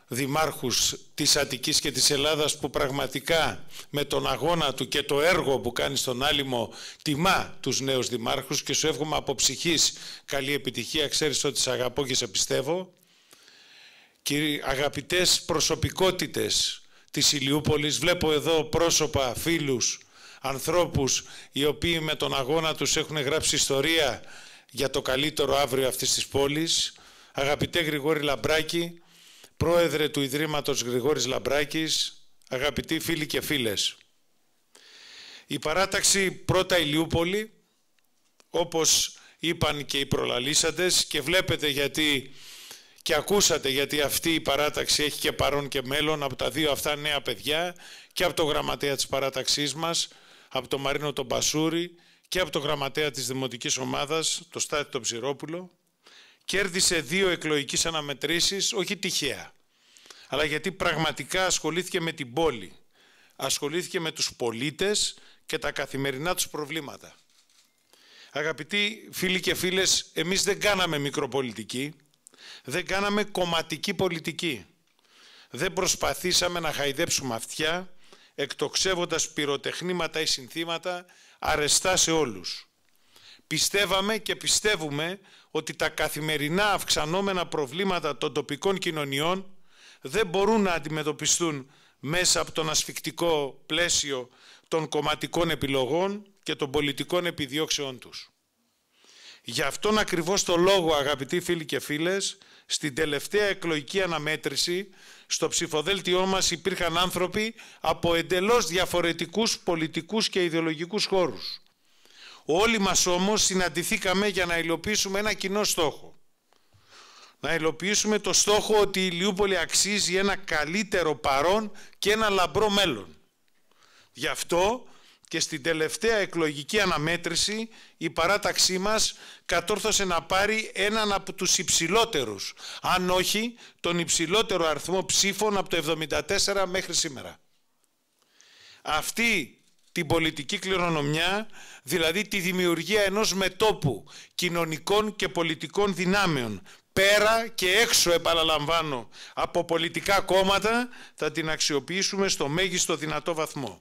δημάρχους της Αττικής και της Ελλάδας που πραγματικά με τον αγώνα του και το έργο που κάνει στον Άλυμο τιμά τους νέους δημάρχους και σου εύχομαι από ψυχής καλή επιτυχία, ξέρεις ότι σε αγαπώ και σε πιστεύω. Κύριοι αγαπητές προσωπικότητες της Ηλιούπολης, βλέπω εδώ πρόσωπα, φίλους, ανθρώπους οι οποίοι με τον αγώνα τους έχουν γράψει ιστορία για το καλύτερο αύριο αυτής της πόλης. Αγαπητέ Γρηγόρη Λαμπράκη, πρόεδρε του Ιδρύματος Γρηγόρης Λαμπράκης, αγαπητοί φίλοι και φίλες. Η παράταξη πρώτα Ηλιούπολη, όπως είπαν και οι προλαλήσαντες και βλέπετε γιατί και ακούσατε γιατί αυτή η παράταξη έχει και παρόν και μέλλον από τα δύο αυτά νέα παιδιά και από το γραμματέα της παράταξής μας, από τον Μαρίνο τον Μπασούρη και από το γραμματέα της Δημοτικής Ομάδας, το Στάτη τον Ψηρόπουλο κέρδισε δύο εκλογικές αναμετρήσεις, όχι τυχαία, αλλά γιατί πραγματικά ασχολήθηκε με την πόλη, ασχολήθηκε με τους πολίτες και τα καθημερινά τους προβλήματα. Αγαπητοί φίλοι και φίλες, εμείς δεν κάναμε μικροπολιτική, δεν κάναμε κομματική πολιτική. Δεν προσπαθήσαμε να χαϊδέψουμε αυτιά, εκτοξεύοντας πυροτεχνήματα ή συνθήματα αρεστά σε όλους. Πιστεύαμε και πιστεύουμε ότι τα καθημερινά αυξανόμενα προβλήματα των τοπικών κοινωνιών δεν μπορούν να αντιμετωπιστούν μέσα από τον ασφικτικό πλαίσιο των κομματικών επιλογών και των πολιτικών επιδιώξεών τους. Γι' αυτόν ακριβώς το λόγο, αγαπητοί φίλοι και φίλες, στην τελευταία εκλογική αναμέτρηση στο ψηφοδέλτιό μας υπήρχαν άνθρωποι από εντελώς διαφορετικούς πολιτικούς και ιδεολογικούς χώρους Όλοι μας όμως συναντηθήκαμε για να υλοποιήσουμε ένα κοινό στόχο. Να υλοποιήσουμε το στόχο ότι η Λιούπολη αξίζει ένα καλύτερο παρόν και ένα λαμπρό μέλλον. Γι' αυτό και στην τελευταία εκλογική αναμέτρηση η παράταξή μας κατόρθωσε να πάρει έναν από τους υψηλότερους, αν όχι τον υψηλότερο αριθμό ψήφων από το 1974 μέχρι σήμερα. Αυτή την πολιτική κληρονομιά, δηλαδή τη δημιουργία ενός μετόπου κοινωνικών και πολιτικών δυνάμεων, πέρα και έξω επαναλαμβάνω από πολιτικά κόμματα, θα την αξιοποιήσουμε στο μέγιστο δυνατό βαθμό.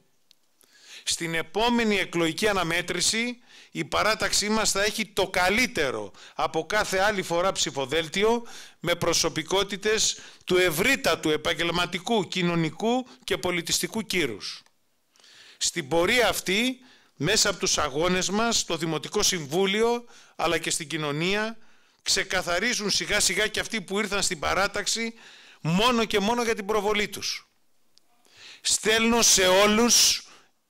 Στην επόμενη εκλογική αναμέτρηση η παράταξή μας θα έχει το καλύτερο από κάθε άλλη φορά ψηφοδέλτιο με προσωπικότητες του ευρύτατου επαγγελματικού, κοινωνικού και πολιτιστικού κύρους. Στην πορεία αυτή, μέσα από τους αγώνες μας, στο Δημοτικό Συμβούλιο, αλλά και στην κοινωνία, ξεκαθαρίζουν σιγά σιγά και αυτοί που ήρθαν στην παράταξη, μόνο και μόνο για την προβολή τους. Στέλνω σε όλους,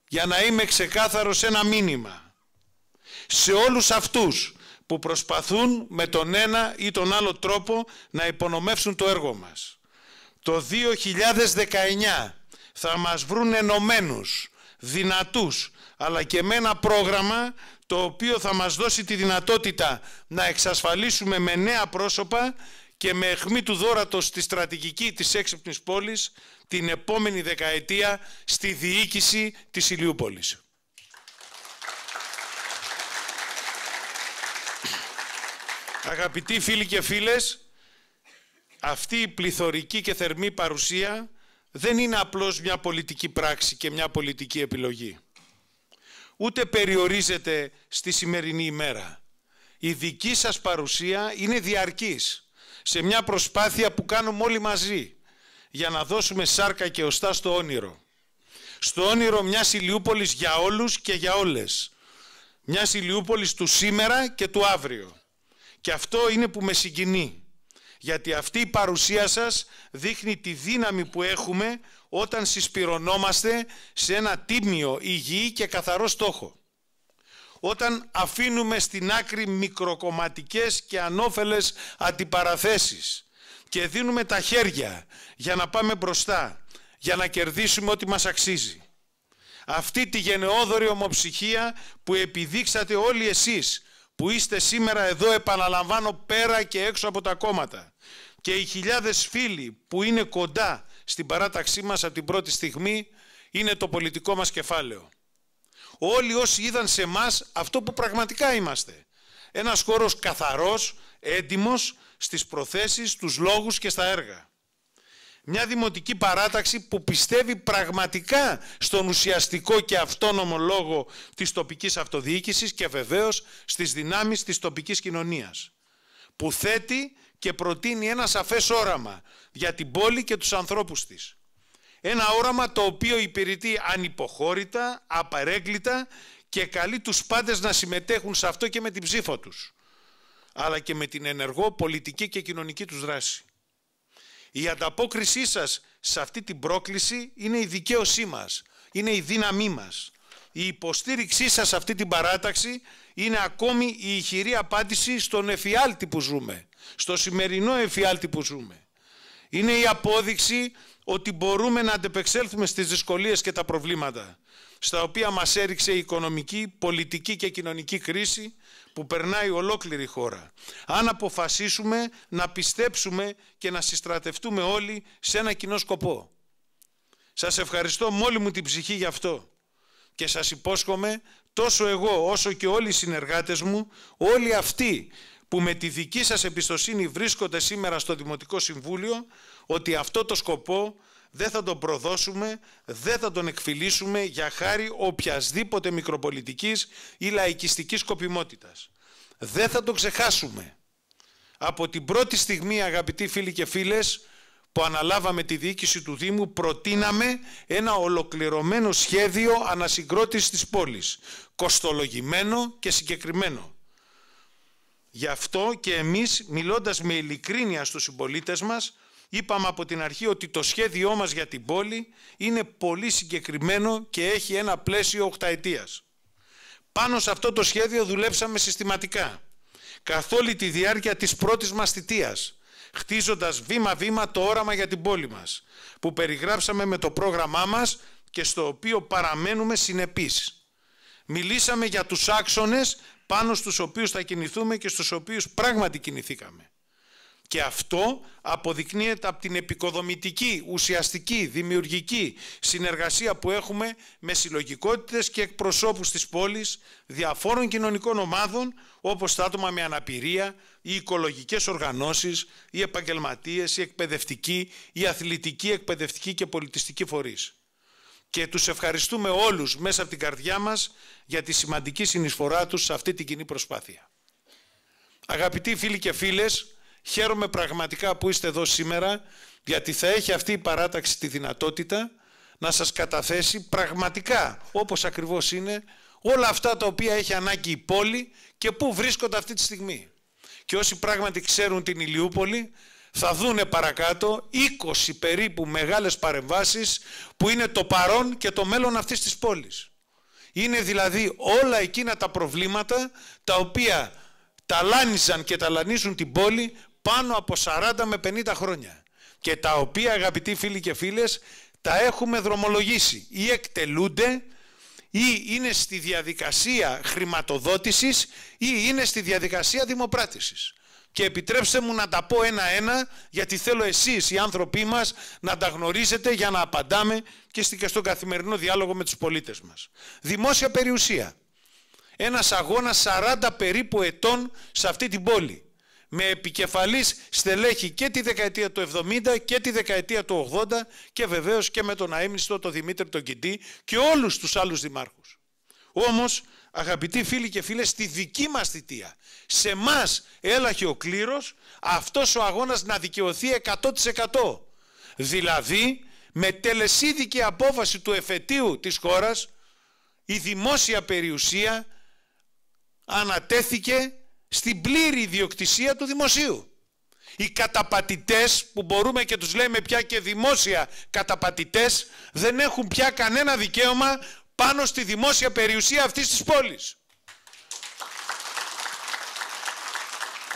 για να είμαι ξεκάθαρος, ένα μήνυμα. Σε όλους αυτούς που προσπαθούν με τον ένα ή τον άλλο τρόπο να υπονομεύσουν το έργο μας. Το 2019 θα μας βρουν ενωμένους δυνατούς, αλλά και με ένα πρόγραμμα το οποίο θα μας δώσει τη δυνατότητα να εξασφαλίσουμε με νέα πρόσωπα και με αιχμή του δόρατος τη στρατηγική της έξυπνης πόλης την επόμενη δεκαετία στη διοίκηση της Ηλιούπολης. Αγαπητοί φίλοι και φίλες, αυτή η πληθωρική και θερμή παρουσία δεν είναι απλώς μια πολιτική πράξη και μια πολιτική επιλογή. Ούτε περιορίζεται στη σημερινή ημέρα. Η δική σας παρουσία είναι διαρκής σε μια προσπάθεια που κάνουμε όλοι μαζί για να δώσουμε σάρκα και οστά στο όνειρο. Στο όνειρο μιας Ηλιούπολης για όλους και για όλες. μιας Ηλιούπολης του σήμερα και του αύριο. Και αυτό είναι που με συγκινεί γιατί αυτή η παρουσία σας δείχνει τη δύναμη που έχουμε όταν συσπηρωνόμαστε σε ένα τίμιο, υγιή και καθαρό στόχο. Όταν αφήνουμε στην άκρη μικροκομματικές και ανώφελες αντιπαραθέσεις και δίνουμε τα χέρια για να πάμε μπροστά, για να κερδίσουμε ό,τι μας αξίζει. Αυτή τη γενναιόδορη ομοψυχία που επιδείξατε όλοι εσείς που είστε σήμερα εδώ επαναλαμβάνω πέρα και έξω από τα κόμματα και οι χιλιάδες φίλοι που είναι κοντά στην παράταξή μας από την πρώτη στιγμή είναι το πολιτικό μας κεφάλαιο. Όλοι όσοι είδαν σε εμά αυτό που πραγματικά είμαστε. Ένας χώρος καθαρός, έντιμος στις προθέσεις, τους λόγους και στα έργα. Μια δημοτική παράταξη που πιστεύει πραγματικά στον ουσιαστικό και αυτόνομο λόγο της τοπικής αυτοδιοίκησης και βεβαίως στις δυνάμεις της τοπικής κοινωνίας. Που θέτει και προτείνει ένα σαφές όραμα για την πόλη και τους ανθρώπους της. Ένα όραμα το οποίο υπηρετεί ανυποχώρητα, απαρέγκλητα και καλεί τους πάντες να συμμετέχουν σε αυτό και με την ψήφο τους, αλλά και με την ενεργό πολιτική και κοινωνική τους δράση. Η ανταπόκρισή σας σε αυτή την πρόκληση είναι η δικαίωσή μας, είναι η δύναμή μας. Η υποστήριξή σας σε αυτή την παράταξη είναι ακόμη η ηχηρή απάντηση στον εφιάλτη που ζούμε, στο σημερινό εφιάλτη που ζούμε. Είναι η απόδειξη ότι μπορούμε να αντεπεξέλθουμε στις δυσκολίες και τα προβλήματα στα οποία μας έριξε η οικονομική, πολιτική και κοινωνική κρίση που περνάει ολόκληρη χώρα. Αν αποφασίσουμε να πιστέψουμε και να συστρατευτούμε όλοι σε ένα κοινό σκοπό. Σας ευχαριστώ μόλι μου την ψυχή γι' αυτό και σας υπόσχομαι τόσο εγώ όσο και όλοι οι συνεργάτες μου, όλοι αυτοί που με τη δική σας εμπιστοσύνη βρίσκονται σήμερα στο Δημοτικό Συμβούλιο, ότι αυτό το σκοπό δεν θα τον προδώσουμε, δεν θα τον εκφυλίσουμε για χάρη οποιασδήποτε μικροπολιτικής ή λαϊκιστικής σκοπιμότητας. Δεν θα τον ξεχάσουμε. Από την πρώτη στιγμή αγαπητοί φίλοι και φίλες που αναλάβαμε τη διοίκηση του Δήμου προτείναμε ένα ολοκληρωμένο σχέδιο ανασυγκρότησης της πόλης, κοστολογημένο και συγκεκριμένο. Γι' αυτό και εμείς μιλώντας με ειλικρίνεια στους συμπολίτες μας Είπαμε από την αρχή ότι το σχέδιό μας για την πόλη είναι πολύ συγκεκριμένο και έχει ένα πλαίσιο οκταετίας. Πάνω σε αυτό το σχέδιο δουλέψαμε συστηματικά, καθ' όλη τη διάρκεια της πρώτης μας θητείας, χτίζοντας βήμα-βήμα το όραμα για την πόλη μας, που περιγράψαμε με το πρόγραμμά μας και στο οποίο παραμένουμε συνεπείς. Μιλήσαμε για τους άξονες πάνω στους οποίους θα κινηθούμε και στους οποίους πράγματι κινηθήκαμε. Και αυτό αποδεικνύεται από την επικοδομητική, ουσιαστική, δημιουργική συνεργασία που έχουμε με συλλογικότητες και εκπροσώπους της πόλης διαφόρων κοινωνικών ομάδων όπως τα άτομα με αναπηρία, οι οικολογικές οργανώσεις, οι επαγγελματίες, οι εκπαιδευτικοί, οι αθλητικοί, εκπαιδευτικοί και πολιτιστικοί φορείς. Και τους ευχαριστούμε όλους μέσα από την καρδιά μας για τη σημαντική συνεισφορά τους σε αυτή την κοινή προσπάθεια. Αγαπητοί φίλοι και φίλες, Χαίρομαι πραγματικά που είστε εδώ σήμερα, γιατί θα έχει αυτή η παράταξη τη δυνατότητα να σας καταθέσει πραγματικά, όπως ακριβώς είναι, όλα αυτά τα οποία έχει ανάγκη η πόλη και πού βρίσκονται αυτή τη στιγμή. Και όσοι πράγματι ξέρουν την Ηλιούπολη, θα δούνε παρακάτω 20 περίπου μεγάλες παρεμβάσεις που είναι το παρόν και το μέλλον αυτής της πόλης. Είναι δηλαδή όλα εκείνα τα προβλήματα τα οποία ταλάνιζαν και ταλανίζουν την πόλη πάνω από 40 με 50 χρόνια και τα οποία αγαπητοί φίλοι και φίλες τα έχουμε δρομολογήσει ή εκτελούνται ή είναι στη διαδικασία χρηματοδότησης ή είναι στη διαδικασία δημοπράτησης. Και επιτρέψτε μου να τα πω ένα-ένα γιατί θέλω εσείς οι άνθρωποι μας να τα γνωρίζετε για να απαντάμε και στον καθημερινό διάλογο με τους πολίτες μας. Δημόσια περιουσία. Ένας αγώνας 40 περίπου ετών σε αυτή την πόλη με επικεφαλής στελέχη και τη δεκαετία του 70 και τη δεκαετία του 80 και βεβαίως και με τον αείμνηστο τον Δημήτρη τον Κιντή και όλους τους άλλους δημάρχους. Όμως αγαπητοί φίλοι και φίλες στη δική μας θητεία σε εμά έλαχε ο κλήρος αυτός ο αγώνας να δικαιωθεί 100% δηλαδή με τελεσίδικη απόφαση του εφετείου της χώρας η δημόσια περιουσία ανατέθηκε στην πλήρη ιδιοκτησία του δημοσίου. Οι καταπατητές που μπορούμε και τους λέμε πια και δημόσια καταπατητές δεν έχουν πια κανένα δικαίωμα πάνω στη δημόσια περιουσία αυτής της πόλης.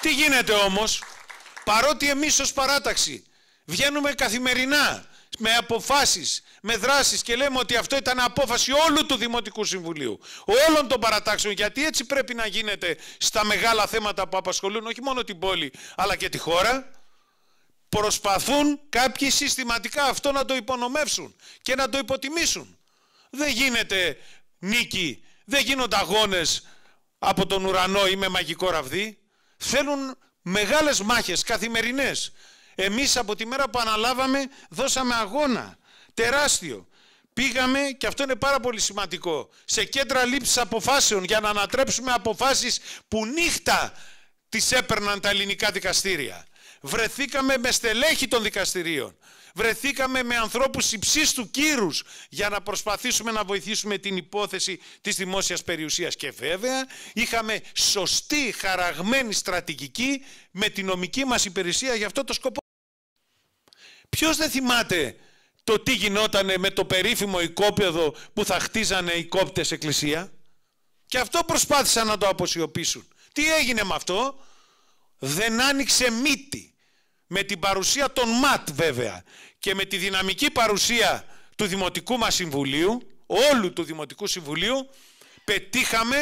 Τι γίνεται όμως, παρότι εμείς ως παράταξη βγαίνουμε καθημερινά με αποφάσεις, με δράσεις και λέμε ότι αυτό ήταν απόφαση όλου του Δημοτικού Συμβουλίου, όλων των παρατάξεων, γιατί έτσι πρέπει να γίνεται στα μεγάλα θέματα που απασχολούν όχι μόνο την πόλη αλλά και τη χώρα, προσπαθούν κάποιοι συστηματικά αυτό να το υπονομεύσουν και να το υποτιμήσουν. Δεν γίνεται νίκη, δεν γίνονται αγώνες από τον ουρανό ή με μαγικό ραβδί. Θέλουν μεγάλες μάχες καθημερινές εμείς από τη μέρα που αναλάβαμε δώσαμε αγώνα, τεράστιο. Πήγαμε, και αυτό είναι πάρα πολύ σημαντικό, σε κέντρα λήψης αποφάσεων για να ανατρέψουμε αποφάσεις που νύχτα τις έπαιρναν τα ελληνικά δικαστήρια. Βρεθήκαμε με στελέχη των δικαστηρίων. Βρεθήκαμε με ανθρώπους του κύρους για να προσπαθήσουμε να βοηθήσουμε την υπόθεση της δημόσιας περιουσίας. Και βέβαια είχαμε σωστή χαραγμένη στρατηγική με τη νομική μας υπηρεσία για αυτό το σκοπό. Ποιος δεν θυμάται το τι γινότανε με το περίφημο οικόπεδο που θα χτίζανε οι κόπτες εκκλησία. Και αυτό προσπάθησαν να το αποσιωπήσουν. Τι έγινε με αυτό. Δεν άνοιξε μύτη. Με την παρουσία των ΜΑΤ βέβαια και με τη δυναμική παρουσία του Δημοτικού μας Συμβουλίου, όλου του Δημοτικού Συμβουλίου, πετύχαμε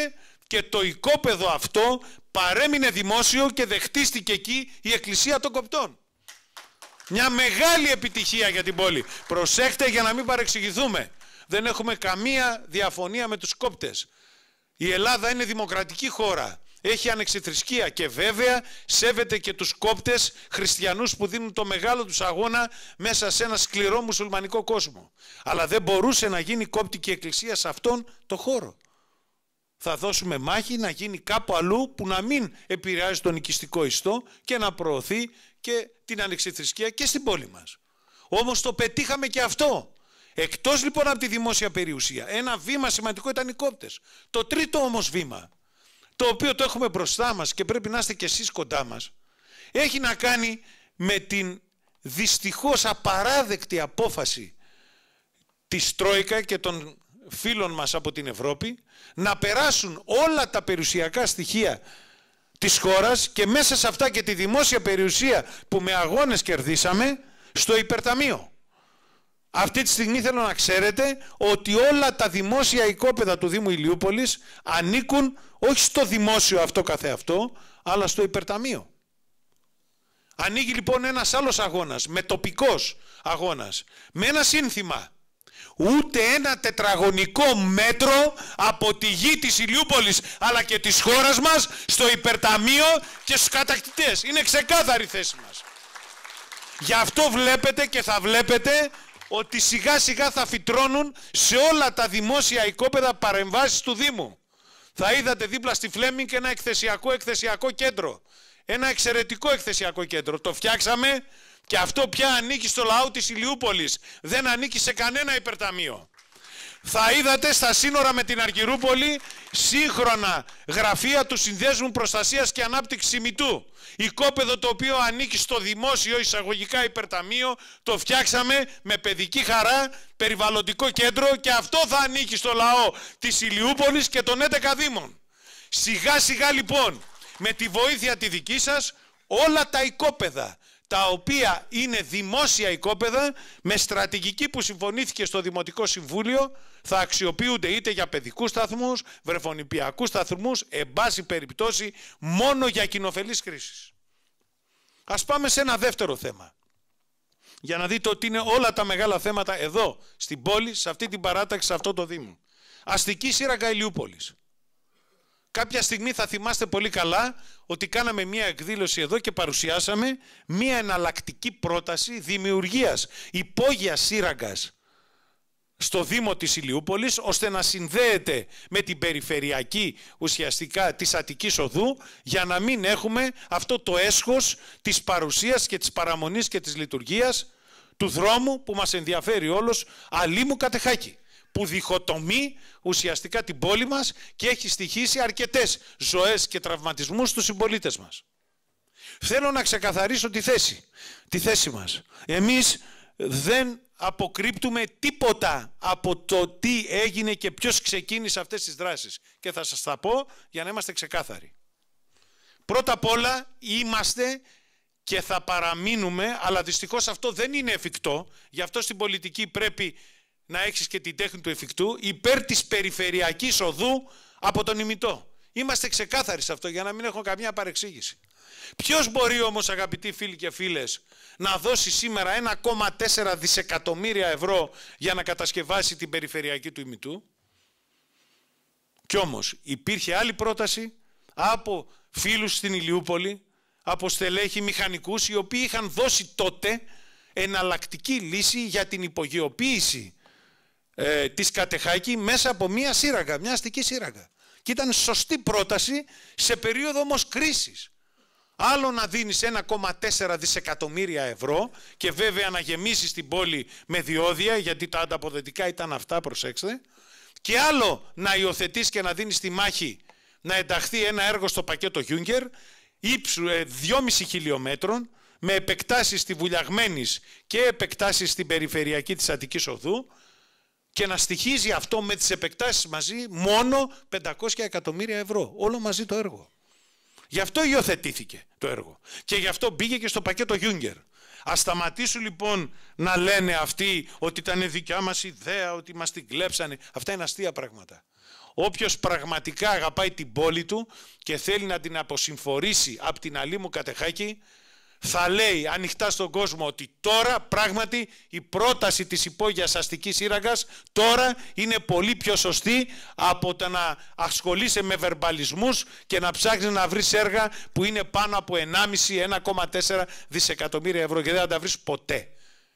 και το οικόπεδο αυτό παρέμεινε δημόσιο και δεχτήστηκε εκεί η Εκκλησία των Κοπτών. Μια μεγάλη επιτυχία για την πόλη. Προσέχτε για να μην παρεξηγηθούμε. Δεν έχουμε καμία διαφωνία με τους κόπτες. Η Ελλάδα είναι δημοκρατική χώρα. Έχει ανεξιθρησκεία και βέβαια σέβεται και τους κόπτες χριστιανούς που δίνουν το μεγάλο τους αγώνα μέσα σε ένα σκληρό μουσουλμανικό κόσμο. Αλλά δεν μπορούσε να γίνει κόπτικη εκκλησία σε αυτόν το χώρο. Θα δώσουμε μάχη να γίνει κάπου αλλού που να μην επηρεάζει τον οικιστικό ιστό και να προωθεί και την Θρησκεία και στην πόλη μας. Όμως το πετύχαμε και αυτό. Εκτός λοιπόν από τη δημόσια περιουσία, ένα βήμα σημαντικό ήταν οι κόπτες. Το τρίτο όμως βήμα, το οποίο το έχουμε μπροστά μας και πρέπει να είστε κι εσείς κοντά μας, έχει να κάνει με την δυστυχώς απαράδεκτη απόφαση της Τρόικα και των φίλων μας από την Ευρώπη να περάσουν όλα τα περιουσιακά στοιχεία της χώρας και μέσα σε αυτά και τη δημόσια περιουσία που με αγώνες κερδίσαμε στο υπερταμείο. Αυτή τη στιγμή θέλω να ξέρετε ότι όλα τα δημόσια οικόπεδα του Δήμου Ηλιούπολης ανήκουν όχι στο δημόσιο αυτό καθεαυτό, αλλά στο υπερταμείο. Ανοίγει λοιπόν ένας άλλος αγώνας, με τοπικός αγώνας, με ένα σύνθημα ούτε ένα τετραγωνικό μέτρο από τη γη της Ηλιούπολης αλλά και της χώρας μας στο υπερταμείο και στους κατακτητές. Είναι ξεκάθαρη η θέση μας. Γι' αυτό βλέπετε και θα βλέπετε ότι σιγά σιγά θα φυτρώνουν σε όλα τα δημόσια οικόπεδα παρεμβάσεις του Δήμου. Θα είδατε δίπλα στη Φλέμινγκ ένα εκθεσιακό εκθεσιακό κέντρο. Ένα εξαιρετικό εκθεσιακό κέντρο. Το φτιάξαμε και αυτό πια ανήκει στο λαό της Ηλιούπολης. Δεν ανήκει σε κανένα υπερταμείο. Θα είδατε στα σύνορα με την Αργυρούπολη σύγχρονα γραφεία του Συνδέσμου Προστασίας και Ανάπτυξης Μητού. Οικόπεδο το οποίο ανήκει στο δημόσιο εισαγωγικά υπερταμείο, το φτιάξαμε με παιδική χαρά, περιβαλλοντικό κέντρο και αυτό θα ανήκει στο λαό της Ηλιούπολης και των 11 Δήμων. Σιγά σιγά λοιπόν, με τη βοήθεια τη δική σας, όλα τα οικόπεδα τα οποία είναι δημόσια οικόπεδα με στρατηγική που συμφωνήθηκε στο Δημοτικό Συμβούλιο θα αξιοποιούνται είτε για παιδικούς σταθμούς, βρεφονιπιακούς σταθμούς, εν πάση περιπτώσει μόνο για κοινοφελείς κρίση. Ας πάμε σε ένα δεύτερο θέμα. Για να δείτε ότι είναι όλα τα μεγάλα θέματα εδώ, στην πόλη, σε αυτή την παράταξη, σε αυτό το Δήμο. Αστική σύραγγα Ηλιούπολης. Κάποια στιγμή θα θυμάστε πολύ καλά ότι κάναμε μία εκδήλωση εδώ και παρουσιάσαμε μία εναλλακτική πρόταση δημιουργίας υπόγεια σύραγγας στο Δήμο της Ηλιούπολης ώστε να συνδέεται με την περιφερειακή ουσιαστικά της Αττικής Οδού για να μην έχουμε αυτό το έσχος της παρουσίας και της παραμονής και της λειτουργίας του δρόμου που μας ενδιαφέρει όλος αλίμου κατεχάκι που διχοτομεί ουσιαστικά την πόλη μας και έχει στοιχήσει αρκετές ζωές και τραυματισμούς στους συμπολίτες μας. Θέλω να ξεκαθαρίσω τη θέση, τη θέση μας. Εμείς δεν αποκρύπτουμε τίποτα από το τι έγινε και ποιος ξεκίνησε αυτές τις δράσεις. Και θα σας τα πω για να είμαστε ξεκάθαροι. Πρώτα απ' όλα είμαστε και θα παραμείνουμε, αλλά δυστυχώς αυτό δεν είναι εφικτό, γι' αυτό στην πολιτική πρέπει να έχεις και την τέχνη του εφικτού υπέρ της περιφερειακής οδού από τον ημιτό. Είμαστε ξεκάθαροι σε αυτό για να μην έχω καμία παρεξήγηση. Ποιος μπορεί όμως, αγαπητοί φίλοι και φίλες, να δώσει σήμερα 1,4 δισεκατομμύρια ευρώ για να κατασκευάσει την περιφερειακή του ημιτού. Κι όμως υπήρχε άλλη πρόταση από φίλους στην Ηλιούπολη, από στελέχη μηχανικούς, οι οποίοι είχαν δώσει τότε εναλλακτική λύση για την υπογειοποίηση ε, της Κατεχάκη μέσα από μια σύραγγα, μια αστική σύραγγα. Και ήταν σωστή πρόταση σε περίοδο όμως κρίσης. Άλλο να δίνεις 1,4 δισεκατομμύρια ευρώ και βέβαια να γεμίσεις την πόλη με διόδια, γιατί τα ανταποδετικά ήταν αυτά, προσέξτε. Και άλλο να υιοθετείς και να δίνεις τη μάχη να ενταχθεί ένα έργο στο πακέτο Γιούγκερ, ύψου 2,5 ε, χιλιόμετρων, με επεκτάσεις στη Βουλιαγμένης και επεκτάσεις στην περιφερειακή της Αττικής Οδού, και να στοιχίζει αυτό με τις επεκτάσεις μαζί μόνο 500 εκατομμύρια ευρώ. Όλο μαζί το έργο. Γι' αυτό υιοθετήθηκε το έργο. Και γι' αυτό μπήκε και στο πακέτο Γιούγκερ. Ας σταματήσουν λοιπόν να λένε αυτοί ότι ήταν δικιά μας ιδέα, ότι μας την κλέψανε. Αυτά είναι αστεία πράγματα. Όποιος πραγματικά αγαπάει την πόλη του και θέλει να την αποσυμφορήσει από την αλήμου κατεχάκη, θα λέει ανοιχτά στον κόσμο ότι τώρα πράγματι η πρόταση της υπόγειας αστικής σύραγγας τώρα είναι πολύ πιο σωστή από το να ασχολείσαι με βερμπαλισμούς και να ψάχνεις να βρεις έργα που είναι πάνω από 1,5-1,4 δισεκατομμύρια ευρώ και δεν θα τα βρεις ποτέ.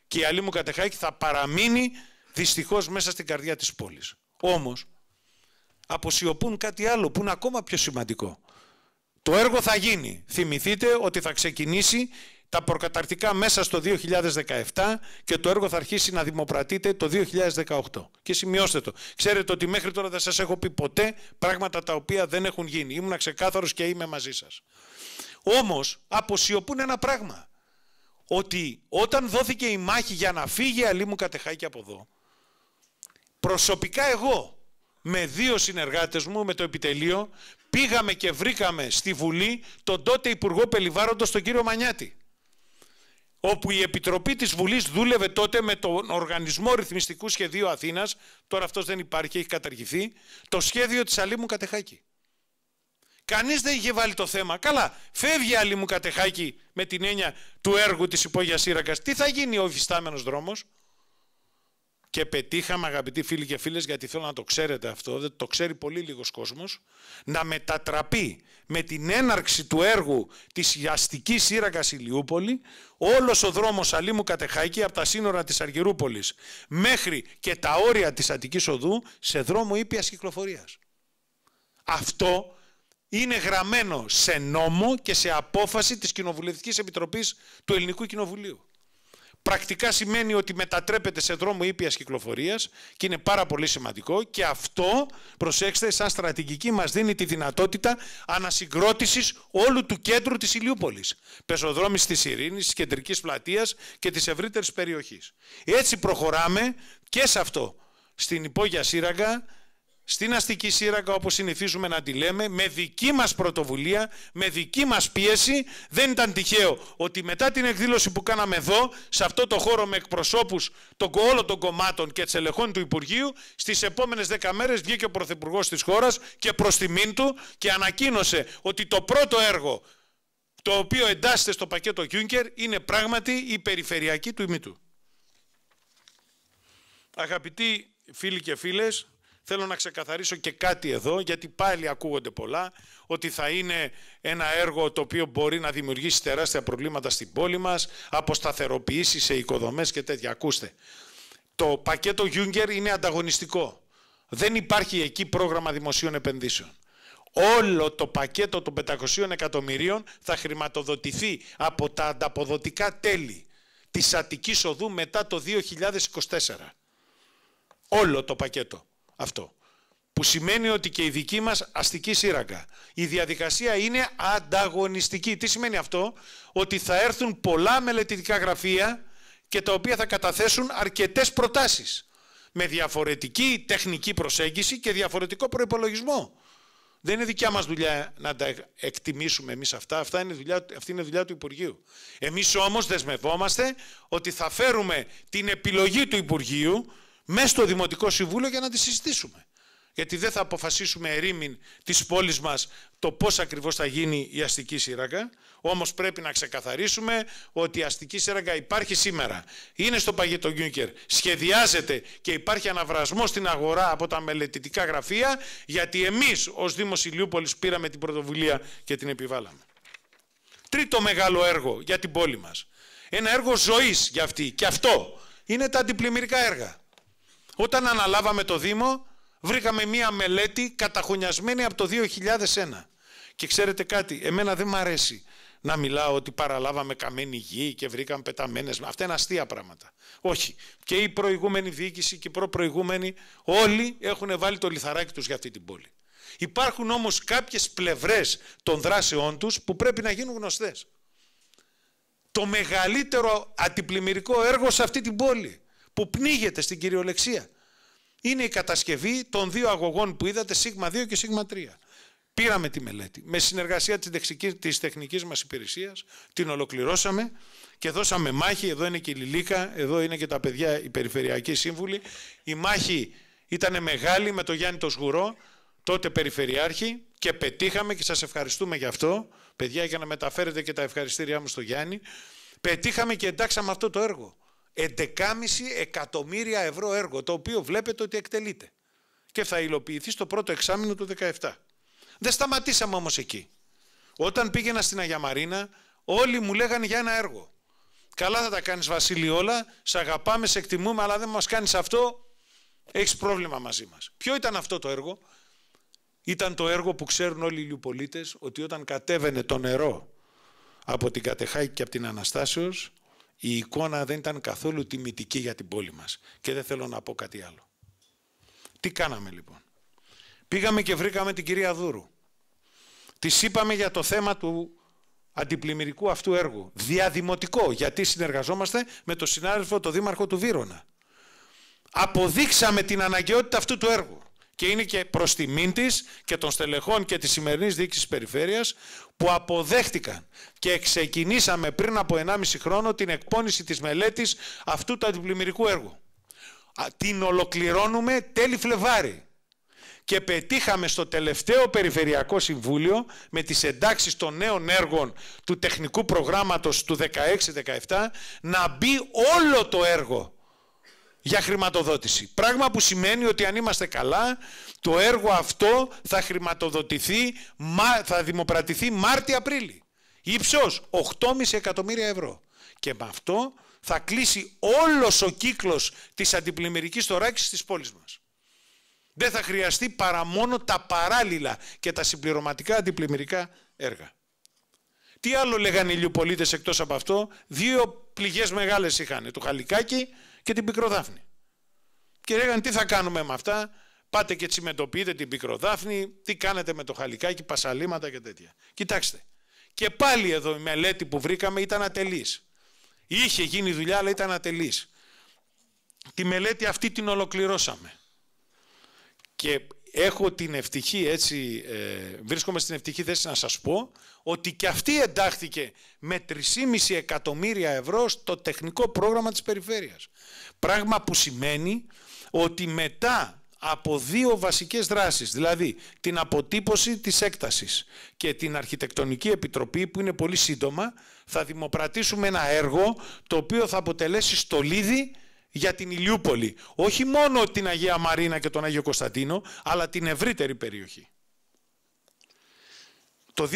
Και η Αλή μου Κατεχάκη θα παραμείνει δυστυχώς μέσα στην καρδιά της πόλης. Όμως αποσιωπούν κάτι άλλο που είναι ακόμα πιο σημαντικό. Το έργο θα γίνει. Θυμηθείτε ότι θα ξεκινήσει τα προκαταρτικά μέσα στο 2017 και το έργο θα αρχίσει να δημοπρατείται το 2018. Και σημειώστε το. Ξέρετε ότι μέχρι τώρα δεν σας έχω πει ποτέ πράγματα τα οποία δεν έχουν γίνει. Ήμουν ξεκάθαρος και είμαι μαζί σας. Όμως αποσιωπούν ένα πράγμα. Ότι όταν δόθηκε η μάχη για να φύγει η μου κατεχάκι από εδώ, προσωπικά εγώ με δύο συνεργάτες μου, με το επιτελείο, πήγαμε και βρήκαμε στη Βουλή τον τότε Υπουργό Πελιβάροντος τον κύριο Μανιάτη όπου η Επιτροπή της Βουλής δούλευε τότε με τον Οργανισμό Ρυθμιστικού Σχεδίου Αθήνας, τώρα αυτός δεν υπάρχει, έχει καταργηθεί, το σχέδιο της Αλήμου Κατεχάκη. Κανείς δεν είχε βάλει το θέμα. Καλά, φεύγει η Αλήμου Κατεχάκη με την έννοια του έργου της υπόγειας Σύρακα. Τι θα γίνει ο υφιστάμενος δρόμος. Και πετύχαμε αγαπητοί φίλοι και φίλες, γιατί θέλω να το ξέρετε αυτό, δεν το ξέρει πολύ λίγος κόσμος, να μετατραπεί με την έναρξη του έργου της αστικής σύραγγας Ηλιούπολη όλος ο δρόμος Αλήμου Κατεχάκη από τα σύνορα της Αργυρούπολης μέχρι και τα όρια της Αττικής Οδού σε δρόμο ήπιας κυκλοφορίας. Αυτό είναι γραμμένο σε νόμο και σε απόφαση της Κοινοβουλευτικής Επιτροπής του Ελληνικού Κοινοβουλίου πρακτικά σημαίνει ότι μετατρέπεται σε δρόμο ήπιας κυκλοφορίας και είναι πάρα πολύ σημαντικό και αυτό, προσέξτε, σαν στρατηγική μας δίνει τη δυνατότητα ανασυγκρότησης όλου του κέντρου της Ηλιούπολης, πεζοδρόμης της Ειρήνης, της κεντρικής πλατείας και της ευρύτερης περιοχής. Έτσι προχωράμε και σε αυτό, στην υπόγεια σύραγγα, στην αστική σύραγγα όπως συνηθίζουμε να τη λέμε, με δική μας πρωτοβουλία, με δική μας πίεση. Δεν ήταν τυχαίο ότι μετά την εκδήλωση που κάναμε εδώ, σε αυτό το χώρο με εκπροσώπους των, όλων των κομμάτων και τσελεχών του Υπουργείου, στις επόμενες δέκα μέρες βγήκε ο Πρωθυπουργός της χώρας και προς τιμήν του και ανακοίνωσε ότι το πρώτο έργο το οποίο εντάσσεται στο πακέτο Κιούνκερ είναι πράγματι η περιφερειακή του ημίτου. Αγαπητοί φίλοι και φίλες, Θέλω να ξεκαθαρίσω και κάτι εδώ, γιατί πάλι ακούγονται πολλά, ότι θα είναι ένα έργο το οποίο μπορεί να δημιουργήσει τεράστια προβλήματα στην πόλη μας, αποσταθεροποιήσεις σε οικοδομές και τέτοια. Ακούστε, το πακέτο Γιούγκερ είναι ανταγωνιστικό. Δεν υπάρχει εκεί πρόγραμμα δημοσίων επενδύσεων. Όλο το πακέτο των 500 εκατομμυρίων θα χρηματοδοτηθεί από τα ανταποδοτικά τέλη της Αττικής Οδού μετά το 2024. Όλο το πακέτο αυτό. Που σημαίνει ότι και η δική μας αστική σύραγγα. Η διαδικασία είναι ανταγωνιστική. Τι σημαίνει αυτό? Ότι θα έρθουν πολλά μελετητικά γραφεία και τα οποία θα καταθέσουν αρκετές προτάσεις. Με διαφορετική τεχνική προσέγγιση και διαφορετικό προϋπολογισμό. Δεν είναι δικιά μας δουλειά να τα εκτιμήσουμε εμείς αυτά. αυτά είναι αυτή είναι δουλειά του Υπουργείου. Εμείς όμως δεσμευόμαστε ότι θα φέρουμε την επιλογή του Υπουργείου μέσα στο Δημοτικό Συμβούλιο για να τη συζητήσουμε. Γιατί δεν θα αποφασίσουμε ερήμην της πόλης μας το πώς ακριβώς θα γίνει η αστική σύραγγα. Όμως πρέπει να ξεκαθαρίσουμε ότι η αστική σύραγγα υπάρχει σήμερα. Είναι στο παγιτό Γκιούνκερ. Σχεδιάζεται και υπάρχει αναβρασμός στην αγορά από τα μελετητικά γραφεία. Γιατί εμείς ως Δήμος Ηλιούπολης πήραμε την πρωτοβουλία και την επιβάλαμε. Τρίτο μεγάλο έργο για την πόλη μας. Ένα έργο ζωής για αυτή. Και αυτό είναι τα αντιπλημμυρικά έργα. Όταν αναλάβαμε το Δήμο, βρήκαμε μία μελέτη καταχωνιασμένη από το 2001. Και ξέρετε κάτι, εμένα δεν μ' αρέσει να μιλάω ότι παραλάβαμε καμένη γη και βρήκαμε πεταμένες. Αυτά είναι αστεία πράγματα. Όχι. Και η προηγούμενη διοίκηση και οι προπροηγούμενοι όλοι έχουν βάλει το λιθαράκι τους για αυτή την πόλη. Υπάρχουν όμως κάποιες πλευρές των δράσεών τους που πρέπει να γίνουν γνωστές. Το μεγαλύτερο αντιπλημμυρικό έργο σε αυτή την πόλη που πνίγεται στην κυριολεξία. Είναι η κατασκευή των δύο αγωγών που είδατε, σίγμα 2 και σίγμα 3. Πήραμε τη μελέτη. Με συνεργασία της τεχνικής μας υπηρεσίας την ολοκληρώσαμε και δώσαμε μάχη. Εδώ είναι και η Λιλίκα, εδώ είναι και τα παιδιά, οι περιφερειακοί σύμβουλοι. Η μάχη ήταν μεγάλη με τον Γιάννη το Σγουρό, τότε περιφερειάρχη και πετύχαμε και σας ευχαριστούμε γι' αυτό. Παιδιά, για να μεταφέρετε και τα ευχαριστήριά μου στο Γιάννη. Πετύχαμε και εντάξαμε αυτό το έργο. 11,5 εκατομμύρια ευρώ έργο, το οποίο βλέπετε ότι εκτελείται και θα υλοποιηθεί στο πρώτο εξάμεινο του 2017. Δεν σταματήσαμε όμως εκεί. Όταν πήγαινα στην Αγία Μαρίνα, όλοι μου λέγανε για ένα έργο. Καλά θα τα κάνεις όλα, σε αγαπάμε, σε εκτιμούμε, αλλά δεν μας κάνεις αυτό, έχεις πρόβλημα μαζί μας. Ποιο ήταν αυτό το έργο? Ήταν το έργο που ξέρουν όλοι οι Λιουπολίτες ότι όταν κατέβαινε το νερό από την Κατεχάκη και από την Αναστάσεως, η εικόνα δεν ήταν καθόλου τιμητική για την πόλη μας. Και δεν θέλω να πω κάτι άλλο. Τι κάναμε λοιπόν. Πήγαμε και βρήκαμε την κυρία Δούρου. Της είπαμε για το θέμα του αντιπλημμυρικού αυτού έργου. Διαδημοτικό, γιατί συνεργαζόμαστε με τον συνάδελφο, τον δήμαρχο του Βύρονα. Αποδείξαμε την αναγκαιότητα αυτού του έργου. Και είναι και προς τιμήν της και των στελεχών και της σημερινής διοίκησης περιφέρειας που αποδέχτηκαν και ξεκινήσαμε πριν από 1,5 χρόνο την εκπόνηση της μελέτης αυτού του αντιπλημμυρικού έργου. Την ολοκληρώνουμε τέλη Φλεβάρι και πετύχαμε στο τελευταίο Περιφερειακό Συμβούλιο με τις εντάξεις των νέων έργων του τεχνικού προγράμματος του 16 2017 να μπει όλο το έργο για χρηματοδότηση. Πράγμα που σημαίνει ότι αν είμαστε καλά, το έργο αυτό θα χρηματοδοτηθεί, θα δημοπρατηθεί Μάρτιο-Απρίλη. Υψός 8,5 εκατομμύρια ευρώ. Και με αυτό θα κλείσει όλος ο κύκλος της αντιπλημμυρικής θωράκισης της πόλης μας. Δεν θα χρειαστεί παρά μόνο τα παράλληλα και τα συμπληρωματικά αντιπλημμυρικά έργα. Τι άλλο λέγανε οι λιουπολίτες εκτός από αυτό, δύο πληγές μεγάλες είχαν, Το χαλικάκι και την πικροδάφνη. Και λέγανε τι θα κάνουμε με αυτά, πάτε και τσιμεντοποιείτε την πικροδάφνη, τι κάνετε με το χαλικάκι, πασαλήματα και τέτοια. Κοιτάξτε, και πάλι εδώ η μελέτη που βρήκαμε ήταν ατελής. Είχε γίνει δουλειά, αλλά ήταν ατελής. Τη μελέτη αυτή την ολοκληρώσαμε. Και έχω την ευτυχή έτσι, ε, βρίσκομαι στην ευτυχή θέση να σας πω ότι και αυτή εντάχθηκε με 3,5 εκατομμύρια ευρώ στο τεχνικό πρόγραμμα της περιφέρειας. Πράγμα που σημαίνει ότι μετά από δύο βασικές δράσεις, δηλαδή την αποτύπωση της έκτασης και την Αρχιτεκτονική Επιτροπή που είναι πολύ σύντομα, θα δημοπρατήσουμε ένα έργο το οποίο θα αποτελέσει στολίδι για την Ηλιούπολη. Όχι μόνο την Αγία Μαρίνα και τον Άγιο Κωνσταντίνο, αλλά την ευρύτερη περιοχή. Το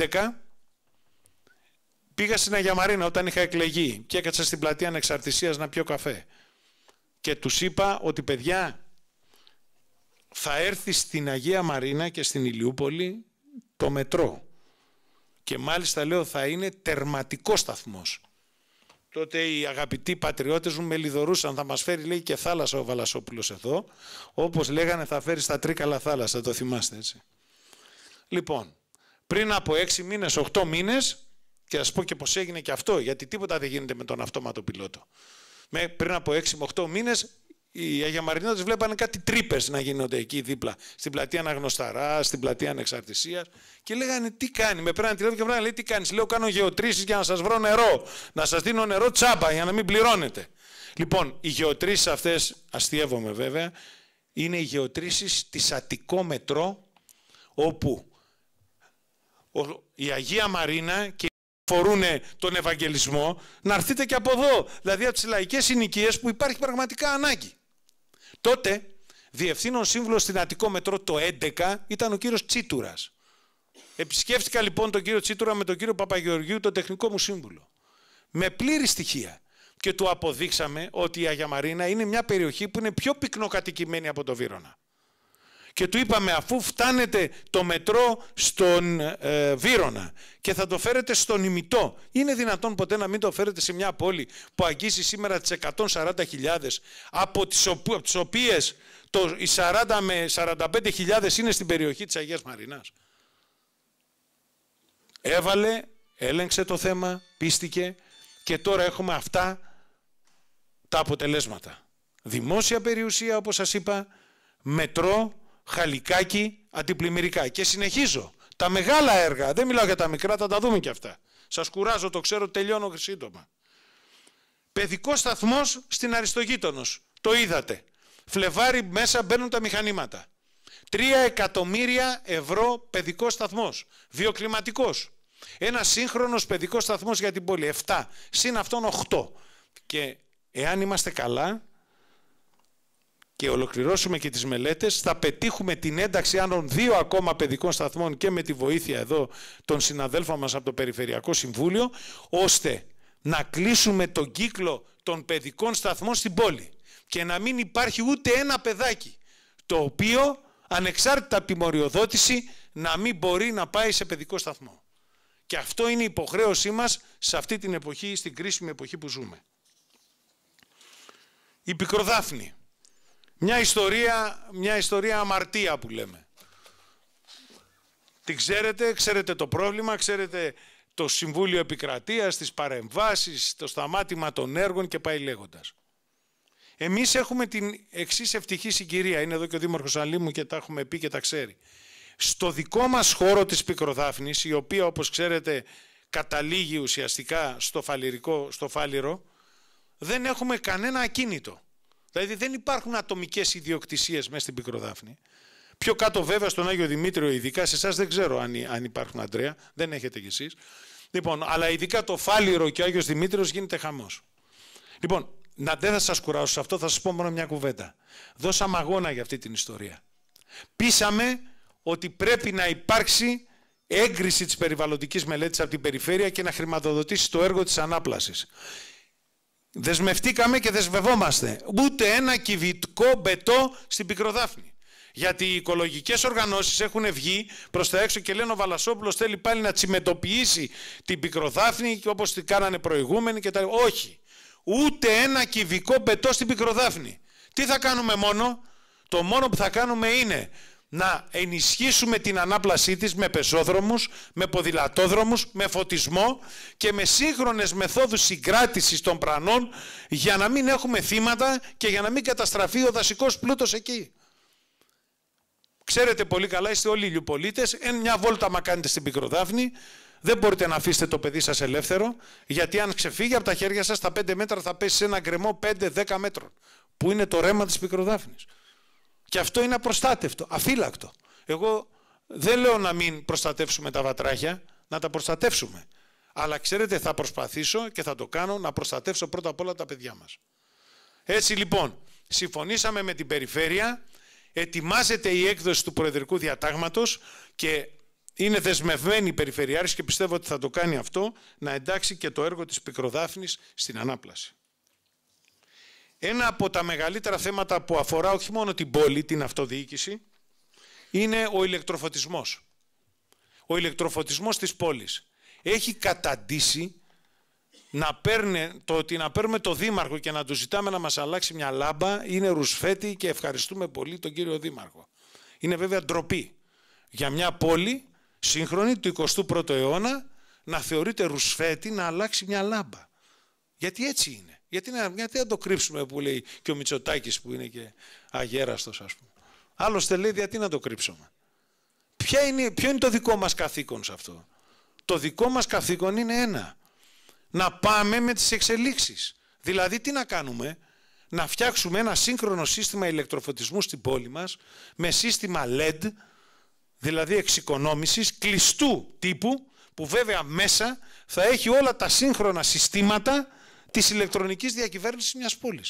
2011 πήγα στην Αγία Μαρίνα όταν είχα εκλεγεί και έκατσα στην πλατεία Ανεξαρτησίας να πιω καφέ. Και τους είπα ότι παιδιά θα έρθει στην Αγία Μαρίνα και στην Ηλιούπολη το μετρό. Και μάλιστα λέω θα είναι τερματικός σταθμός. Τότε οι αγαπητοί πατριώτες μου με λιδωρούσαν. Θα μας φέρει, λέει, και θάλασσα ο Βαλασόπουλος εδώ. Όπως λέγανε, θα φέρει στα τρίκαλα θάλασσα. Το θυμάστε έτσι. Λοιπόν, πριν από έξι μήνες, οχτώ μήνες, και ας πω και πώ έγινε και αυτό, γιατί τίποτα δεν γίνεται με τον αυτόματο πιλότο. Με, πριν από έξι με οχτώ μήνες οι Αγιαμαρινάδε βλέπανε κάτι τρύπες να γίνονται εκεί δίπλα. Στην πλατεία Αναγνωσταρά, στην πλατεία Ανεξαρτησίας. Και λέγανε τι κάνει. Με πέραν τηλέφωνο και πέραν λέει τι κάνεις. Λέω κάνω γεωτρήσεις για να σας βρω νερό. Να σας δίνω νερό τσάμπα για να μην πληρώνετε. Λοιπόν, οι γεωτρήσεις αυτές, αστείευομαι βέβαια, είναι οι γεωτρήσεις της Αττικό Μετρό, όπου η Αγία Μαρίνα και φορούν τον Ευαγγελισμό, να έρθετε και από εδώ, δηλαδή από τις λαϊκές συνοικίες που υπάρχει πραγματικά ανάγκη. Τότε διευθύνων σύμβουλο στην Αττικό Μετρό το 11 ήταν ο κύριος Τσίτουρας. Επισκέφτηκα λοιπόν τον κύριο Τσίτουρα με τον κύριο Παπαγεωργίου, τον τεχνικό μου σύμβουλο. Με πλήρη στοιχεία. Και του αποδείξαμε ότι η Αγιαμαρίνα είναι μια περιοχή που είναι πιο πυκνοκατοικημένη από το Βύρονα και του είπαμε αφού φτάνετε το μετρό στον ε, Βύρονα και θα το φέρετε στον ημιτό, είναι δυνατόν ποτέ να μην το φέρετε σε μια πόλη που αγγίζει σήμερα τις 140.000 από τις, από τις οποίες το, οι 40 με 45.000 είναι στην περιοχή της Αγίας Μαρινάς. Έβαλε, έλεγξε το θέμα, πίστηκε και τώρα έχουμε αυτά τα αποτελέσματα. Δημόσια περιουσία όπως σας είπα, μετρό Χαλικάκι, αντιπλημμυρικά. Και συνεχίζω. Τα μεγάλα έργα, δεν μιλάω για τα μικρά, θα τα δούμε και αυτά. Σας κουράζω, το ξέρω, τελειώνω σύντομα. Παιδικό σταθμός στην Αριστογείτονος. Το είδατε. Φλεβάρι μέσα μπαίνουν τα μηχανήματα. 3 εκατομμύρια ευρώ παιδικός σταθμός. Βιοκλιματικός. Ένα σύγχρονος παιδικός σταθμός για την πόλη. 7. Συν αυτόν 8. Και εάν είμαστε καλά, και ολοκληρώσουμε και τις μελέτες, θα πετύχουμε την ένταξη άλλων δύο ακόμα παιδικών σταθμών και με τη βοήθεια εδώ των συναδέλφων μας από το Περιφερειακό Συμβούλιο, ώστε να κλείσουμε τον κύκλο των παιδικών σταθμών στην πόλη και να μην υπάρχει ούτε ένα παιδάκι, το οποίο ανεξάρτητα από τη μοριοδότηση να μην μπορεί να πάει σε παιδικό σταθμό. Και αυτό είναι η υποχρέωσή μας σε αυτή την εποχή, στην κρίσιμη εποχή που ζούμε. Η πικροδάφνη. Μια ιστορία, μια ιστορία αμαρτία που λέμε. Την ξέρετε, ξέρετε το πρόβλημα, ξέρετε το Συμβούλιο Επικρατείας, τις παρεμβάσεις, το σταμάτημα των έργων και πάει λέγοντας. Εμείς έχουμε την εξής ευτυχή συγκυρία, είναι εδώ και ο Δήμαρχος Αλήμου και τα έχουμε πει και τα ξέρει. Στο δικό μας χώρο της Πικροδάφνης, η οποία όπως ξέρετε καταλήγει ουσιαστικά στο, φαλυρικό, στο φάλιρο, δεν έχουμε κανένα ακίνητο. Δηλαδή δεν υπάρχουν ατομικές ιδιοκτησίες μέσα στην Πικροδάφνη. Πιο κάτω, βέβαια, στον Άγιο Δημήτριο, ειδικά σε εσάς δεν ξέρω αν, αν υπάρχουν, Αντρέα, δεν έχετε κι εσείς. Λοιπόν, αλλά ειδικά το Φάληρο και ο Άγιος Δημήτριος γίνεται χαμός. Λοιπόν, να, δεν θα σας κουράσω σε αυτό, θα σας πω μόνο μια κουβέντα. Δώσαμε αγώνα για αυτή την ιστορία. Πείσαμε ότι πρέπει να υπάρξει έγκριση της περιβαλλοντικής μελέτης από την περιφέρεια και να χρηματοδοτήσει το έργο της ανάπλασης. Δεσμευτήκαμε και δεσμευόμαστε. Ούτε ένα κυβικό μπετό στην Πικροδάφνη. Γιατί οι οικολογικές οργανώσεις έχουν βγει προς τα έξω και λένε ο Βαλασόπουλος θέλει πάλι να τσιμετοποιήσει την Πικροδάφνη όπως την κάνανε προηγούμενοι και Όχι. Ούτε ένα κυβικό πετό στην Πικροδάφνη. Τι θα κάνουμε μόνο. Το μόνο που θα κάνουμε είναι να ενισχύσουμε την ανάπλασή της με πεζόδρομους, με ποδηλατόδρομους, με φωτισμό και με σύγχρονες μεθόδους συγκράτησης των πρανών για να μην έχουμε θύματα και για να μην καταστραφεί ο δασικός πλούτος εκεί. Ξέρετε πολύ καλά, είστε όλοι ηλιοπολίτες, εν μια βόλτα μα κάνετε στην Πικροδάφνη, δεν μπορείτε να αφήσετε το παιδί σας ελεύθερο, γιατί αν ξεφύγει από τα χέρια σας, τα 5 μέτρα θα πέσει σε ένα γκρεμό 5-10 μέτρων, που είναι το ρέμα της Πικροδάφνης. Και αυτό είναι απροστάτευτο, αφύλακτο. Εγώ δεν λέω να μην προστατεύσουμε τα βατράχια, να τα προστατεύσουμε. Αλλά ξέρετε, θα προσπαθήσω και θα το κάνω να προστατεύσω πρώτα απ' όλα τα παιδιά μας. Έτσι λοιπόν, συμφωνήσαμε με την περιφέρεια, ετοιμάζεται η έκδοση του Προεδρικού Διατάγματος και είναι δεσμευμένη η Περιφερειάρχη και πιστεύω ότι θα το κάνει αυτό, να εντάξει και το έργο της Πικροδάφνης στην ανάπλαση. Ένα από τα μεγαλύτερα θέματα που αφορά όχι μόνο την πόλη, την αυτοδιοίκηση, είναι ο ηλεκτροφωτισμός. Ο ηλεκτροφωτισμός της πόλης έχει καταντήσει να παίρνε, το ότι να παίρνουμε το δήμαρχο και να του ζητάμε να μας αλλάξει μια λάμπα είναι ρουσφέτη και ευχαριστούμε πολύ τον κύριο δήμαρχο. Είναι βέβαια ντροπή για μια πόλη σύγχρονη του 21ου αιώνα να θεωρείται ρουσφέτη να αλλάξει μια λάμπα. Γιατί έτσι είναι. Γιατί να, γιατί να το κρύψουμε που λέει και ο Μητσοτάκης που είναι και αγέραστος, ας πούμε. Άλλωστε λέει, γιατί να το κρύψουμε. Ποια είναι, ποιο είναι το δικό μας καθήκον σε αυτό. Το δικό μας καθήκον είναι ένα. Να πάμε με τις εξελίξεις. Δηλαδή, τι να κάνουμε, να φτιάξουμε ένα σύγχρονο σύστημα ηλεκτροφωτισμού στην πόλη μας με σύστημα LED, δηλαδή εξοικονόμησης κλειστού τύπου, που βέβαια μέσα θα έχει όλα τα σύγχρονα συστήματα της ηλεκτρονικής διακυβέρνησης μιας πόλης.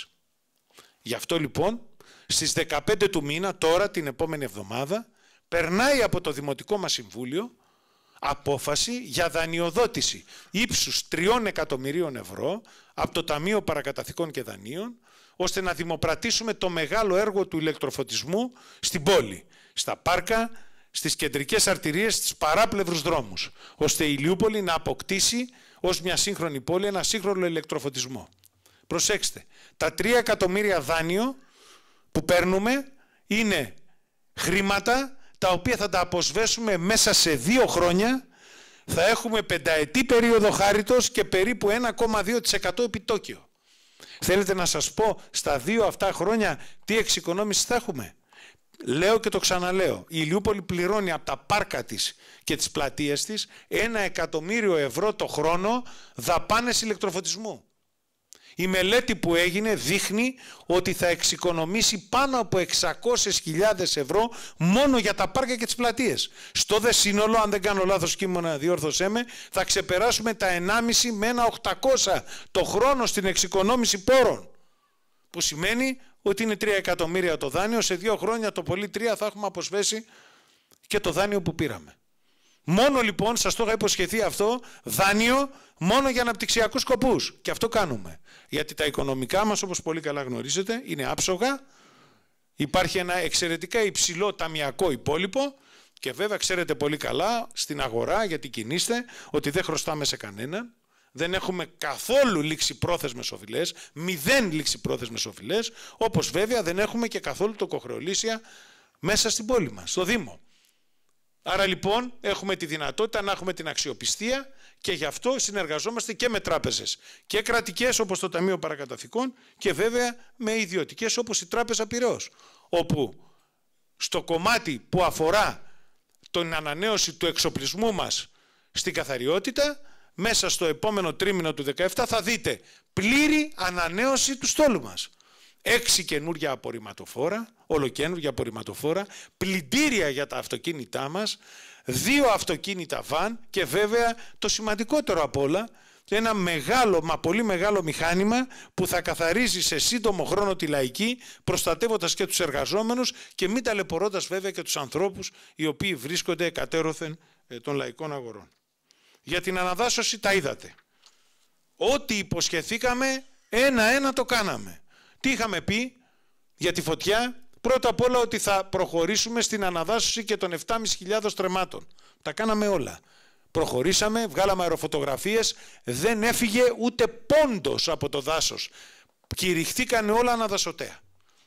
Γι' αυτό λοιπόν στις 15 του μήνα, τώρα την επόμενη εβδομάδα, περνάει από το Δημοτικό μας Συμβούλιο απόφαση για δανειοδότηση ύψους 3 εκατομμυρίων ευρώ από το Ταμείο Παρακαταθήκων και Δανείων, ώστε να δημοπρατήσουμε το μεγάλο έργο του ηλεκτροφωτισμού στην πόλη, στα πάρκα, στις κεντρικές αρτηρίες, στις παράπλευρους δρόμους, ώστε η Λιούπολη να αποκτήσει ως μια σύγχρονη πόλη ένα σύγχρονο ηλεκτροφωτισμό. Προσέξτε, τα 3 εκατομμύρια δάνειο που παίρνουμε είναι χρήματα τα οποία θα τα αποσβέσουμε μέσα σε δύο χρόνια θα έχουμε πενταετή περίοδο χάριτος και περίπου 1,2% επιτόκιο. Θέλετε να σας πω στα δύο αυτά χρόνια τι εξοικονόμηση θα έχουμε. Λέω και το ξαναλέω. Η Ηλιούπολη πληρώνει από τα πάρκα της και τις πλατείες της ένα εκατομμύριο ευρώ το χρόνο δαπάνες ηλεκτροφωτισμού. Η μελέτη που έγινε δείχνει ότι θα εξοικονομήσει πάνω από 600.000 ευρώ μόνο για τα πάρκα και τις πλατείες. Στο δε σύνολο, αν δεν κάνω λάθος να διόρθωσέ με, θα ξεπεράσουμε τα 1,5 με ένα 800 το χρόνο στην εξοικονόμηση πόρων. Που σημαίνει ότι είναι 3 εκατομμύρια το δάνειο, σε δύο χρόνια το πολύ 3 θα έχουμε αποσβέσει και το δάνειο που πήραμε. Μόνο λοιπόν, σας το είχα υποσχεθεί αυτό, δάνειο μόνο για αναπτυξιακούς σκοπούς. Και αυτό κάνουμε. Γιατί τα οικονομικά μας, όπως πολύ καλά γνωρίζετε, είναι άψογα. Υπάρχει ένα εξαιρετικά υψηλό ταμιακό υπόλοιπο. Και βέβαια, ξέρετε πολύ καλά στην αγορά, γιατί κινείστε, ότι δεν χρωστάμε σε κανέναν δεν έχουμε καθόλου λήξει πρόθεσμε οφειλές, μηδέν λήξει πρόθεσμε οφειλές, όπως βέβαια δεν έχουμε και καθόλου τοκοχρεολύσια μέσα στην πόλη μας, στο Δήμο. Άρα λοιπόν έχουμε τη δυνατότητα να έχουμε την αξιοπιστία και γι' αυτό συνεργαζόμαστε και με τράπεζες και κρατικές όπως το Ταμείο Παρακαταθήκων και βέβαια με ιδιωτικές όπως η Τράπεζα Πυραιός όπου στο κομμάτι που αφορά την ανανέωση του εξοπλισμού μας στην καθαριότητα μέσα στο επόμενο τρίμηνο του 2017 θα δείτε πλήρη ανανέωση του στόλου μας. Έξι καινούργια απορριμματοφόρα, ολοκένουργια απορριμματοφόρα, πλυντήρια για τα αυτοκίνητά μας, δύο αυτοκίνητα βαν και βέβαια το σημαντικότερο απ' όλα, ένα μεγάλο, μα πολύ μεγάλο μηχάνημα που θα καθαρίζει σε σύντομο χρόνο τη λαϊκή, προστατεύοντας και τους εργαζόμενους και μην ταλαιπωρώντας βέβαια και τους ανθρώπους οι οποίοι βρίσκονται εκατέρωθεν ε, των λαϊκών αγορών. Για την αναδάσωση τα είδατε. Ό,τι υποσχεθήκαμε, ένα-ένα το κάναμε. Τι είχαμε πει για τη φωτιά, πρώτα απ' όλα ότι θα προχωρήσουμε στην αναδάσωση και των 7.500 τρεμάτων. Τα κάναμε όλα. Προχωρήσαμε, βγάλαμε αεροφωτογραφίες, δεν έφυγε ούτε πόντος από το δάσος. Κηρυχθήκαν όλα αναδασωτέα.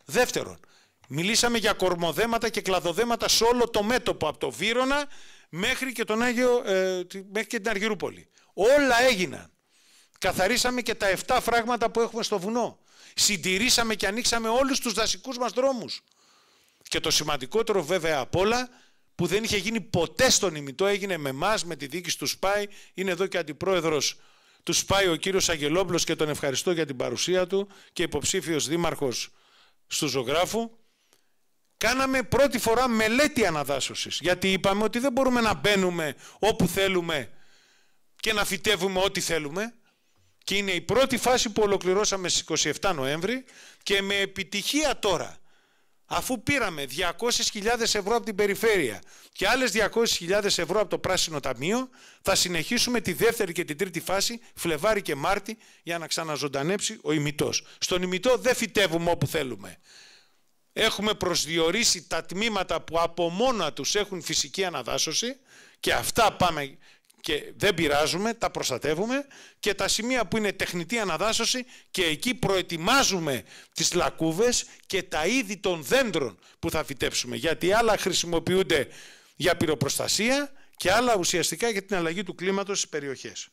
Δεύτερον, μιλήσαμε για κορμοδέματα και κλαδοδέματα σε όλο το μέτωπο από το Βύρονα μέχρι και, τον Άγιο, ε, μέχρι την Αργυρούπολη. Όλα έγιναν. Καθαρίσαμε και τα 7 φράγματα που έχουμε στο βουνό. Συντηρήσαμε και ανοίξαμε όλους τους δασικούς μας δρόμους. Και το σημαντικότερο βέβαια απ' όλα που δεν είχε γίνει ποτέ στον ημιτό, έγινε με εμάς, με τη διοίκηση του ΣΠΑΙ, είναι εδώ και αντιπρόεδρος του ΣΠΑΙ ο κύριος Αγγελόπλο και τον ευχαριστώ για την παρουσία του και υποψήφιος δήμαρχος στου Ζωγράφου. Κάναμε πρώτη φορά μελέτη αναδάσωσης, γιατί είπαμε ότι δεν μπορούμε να μπαίνουμε όπου θέλουμε και να φυτεύουμε ό,τι θέλουμε. Και είναι η πρώτη φάση που ολοκληρώσαμε στις 27 Νοέμβρη και με επιτυχία τώρα, αφού πήραμε 200.000 ευρώ από την περιφέρεια και άλλες 200.000 ευρώ από το Πράσινο Ταμείο, θα συνεχίσουμε τη δεύτερη και την τρίτη φάση, Φλεβάρι και Μάρτι, για να ξαναζωντανέψει ο ημιτός. Στον ημιτό δεν φυτεύουμε όπου θέλουμε έχουμε προσδιορίσει τα τμήματα που από μόνα τους έχουν φυσική αναδάσωση και αυτά πάμε και δεν πειράζουμε, τα προστατεύουμε και τα σημεία που είναι τεχνητή αναδάσωση και εκεί προετοιμάζουμε τις λακκούβες και τα είδη των δέντρων που θα φυτέψουμε γιατί άλλα χρησιμοποιούνται για πυροπροστασία και άλλα ουσιαστικά για την αλλαγή του κλίματος στις περιοχές.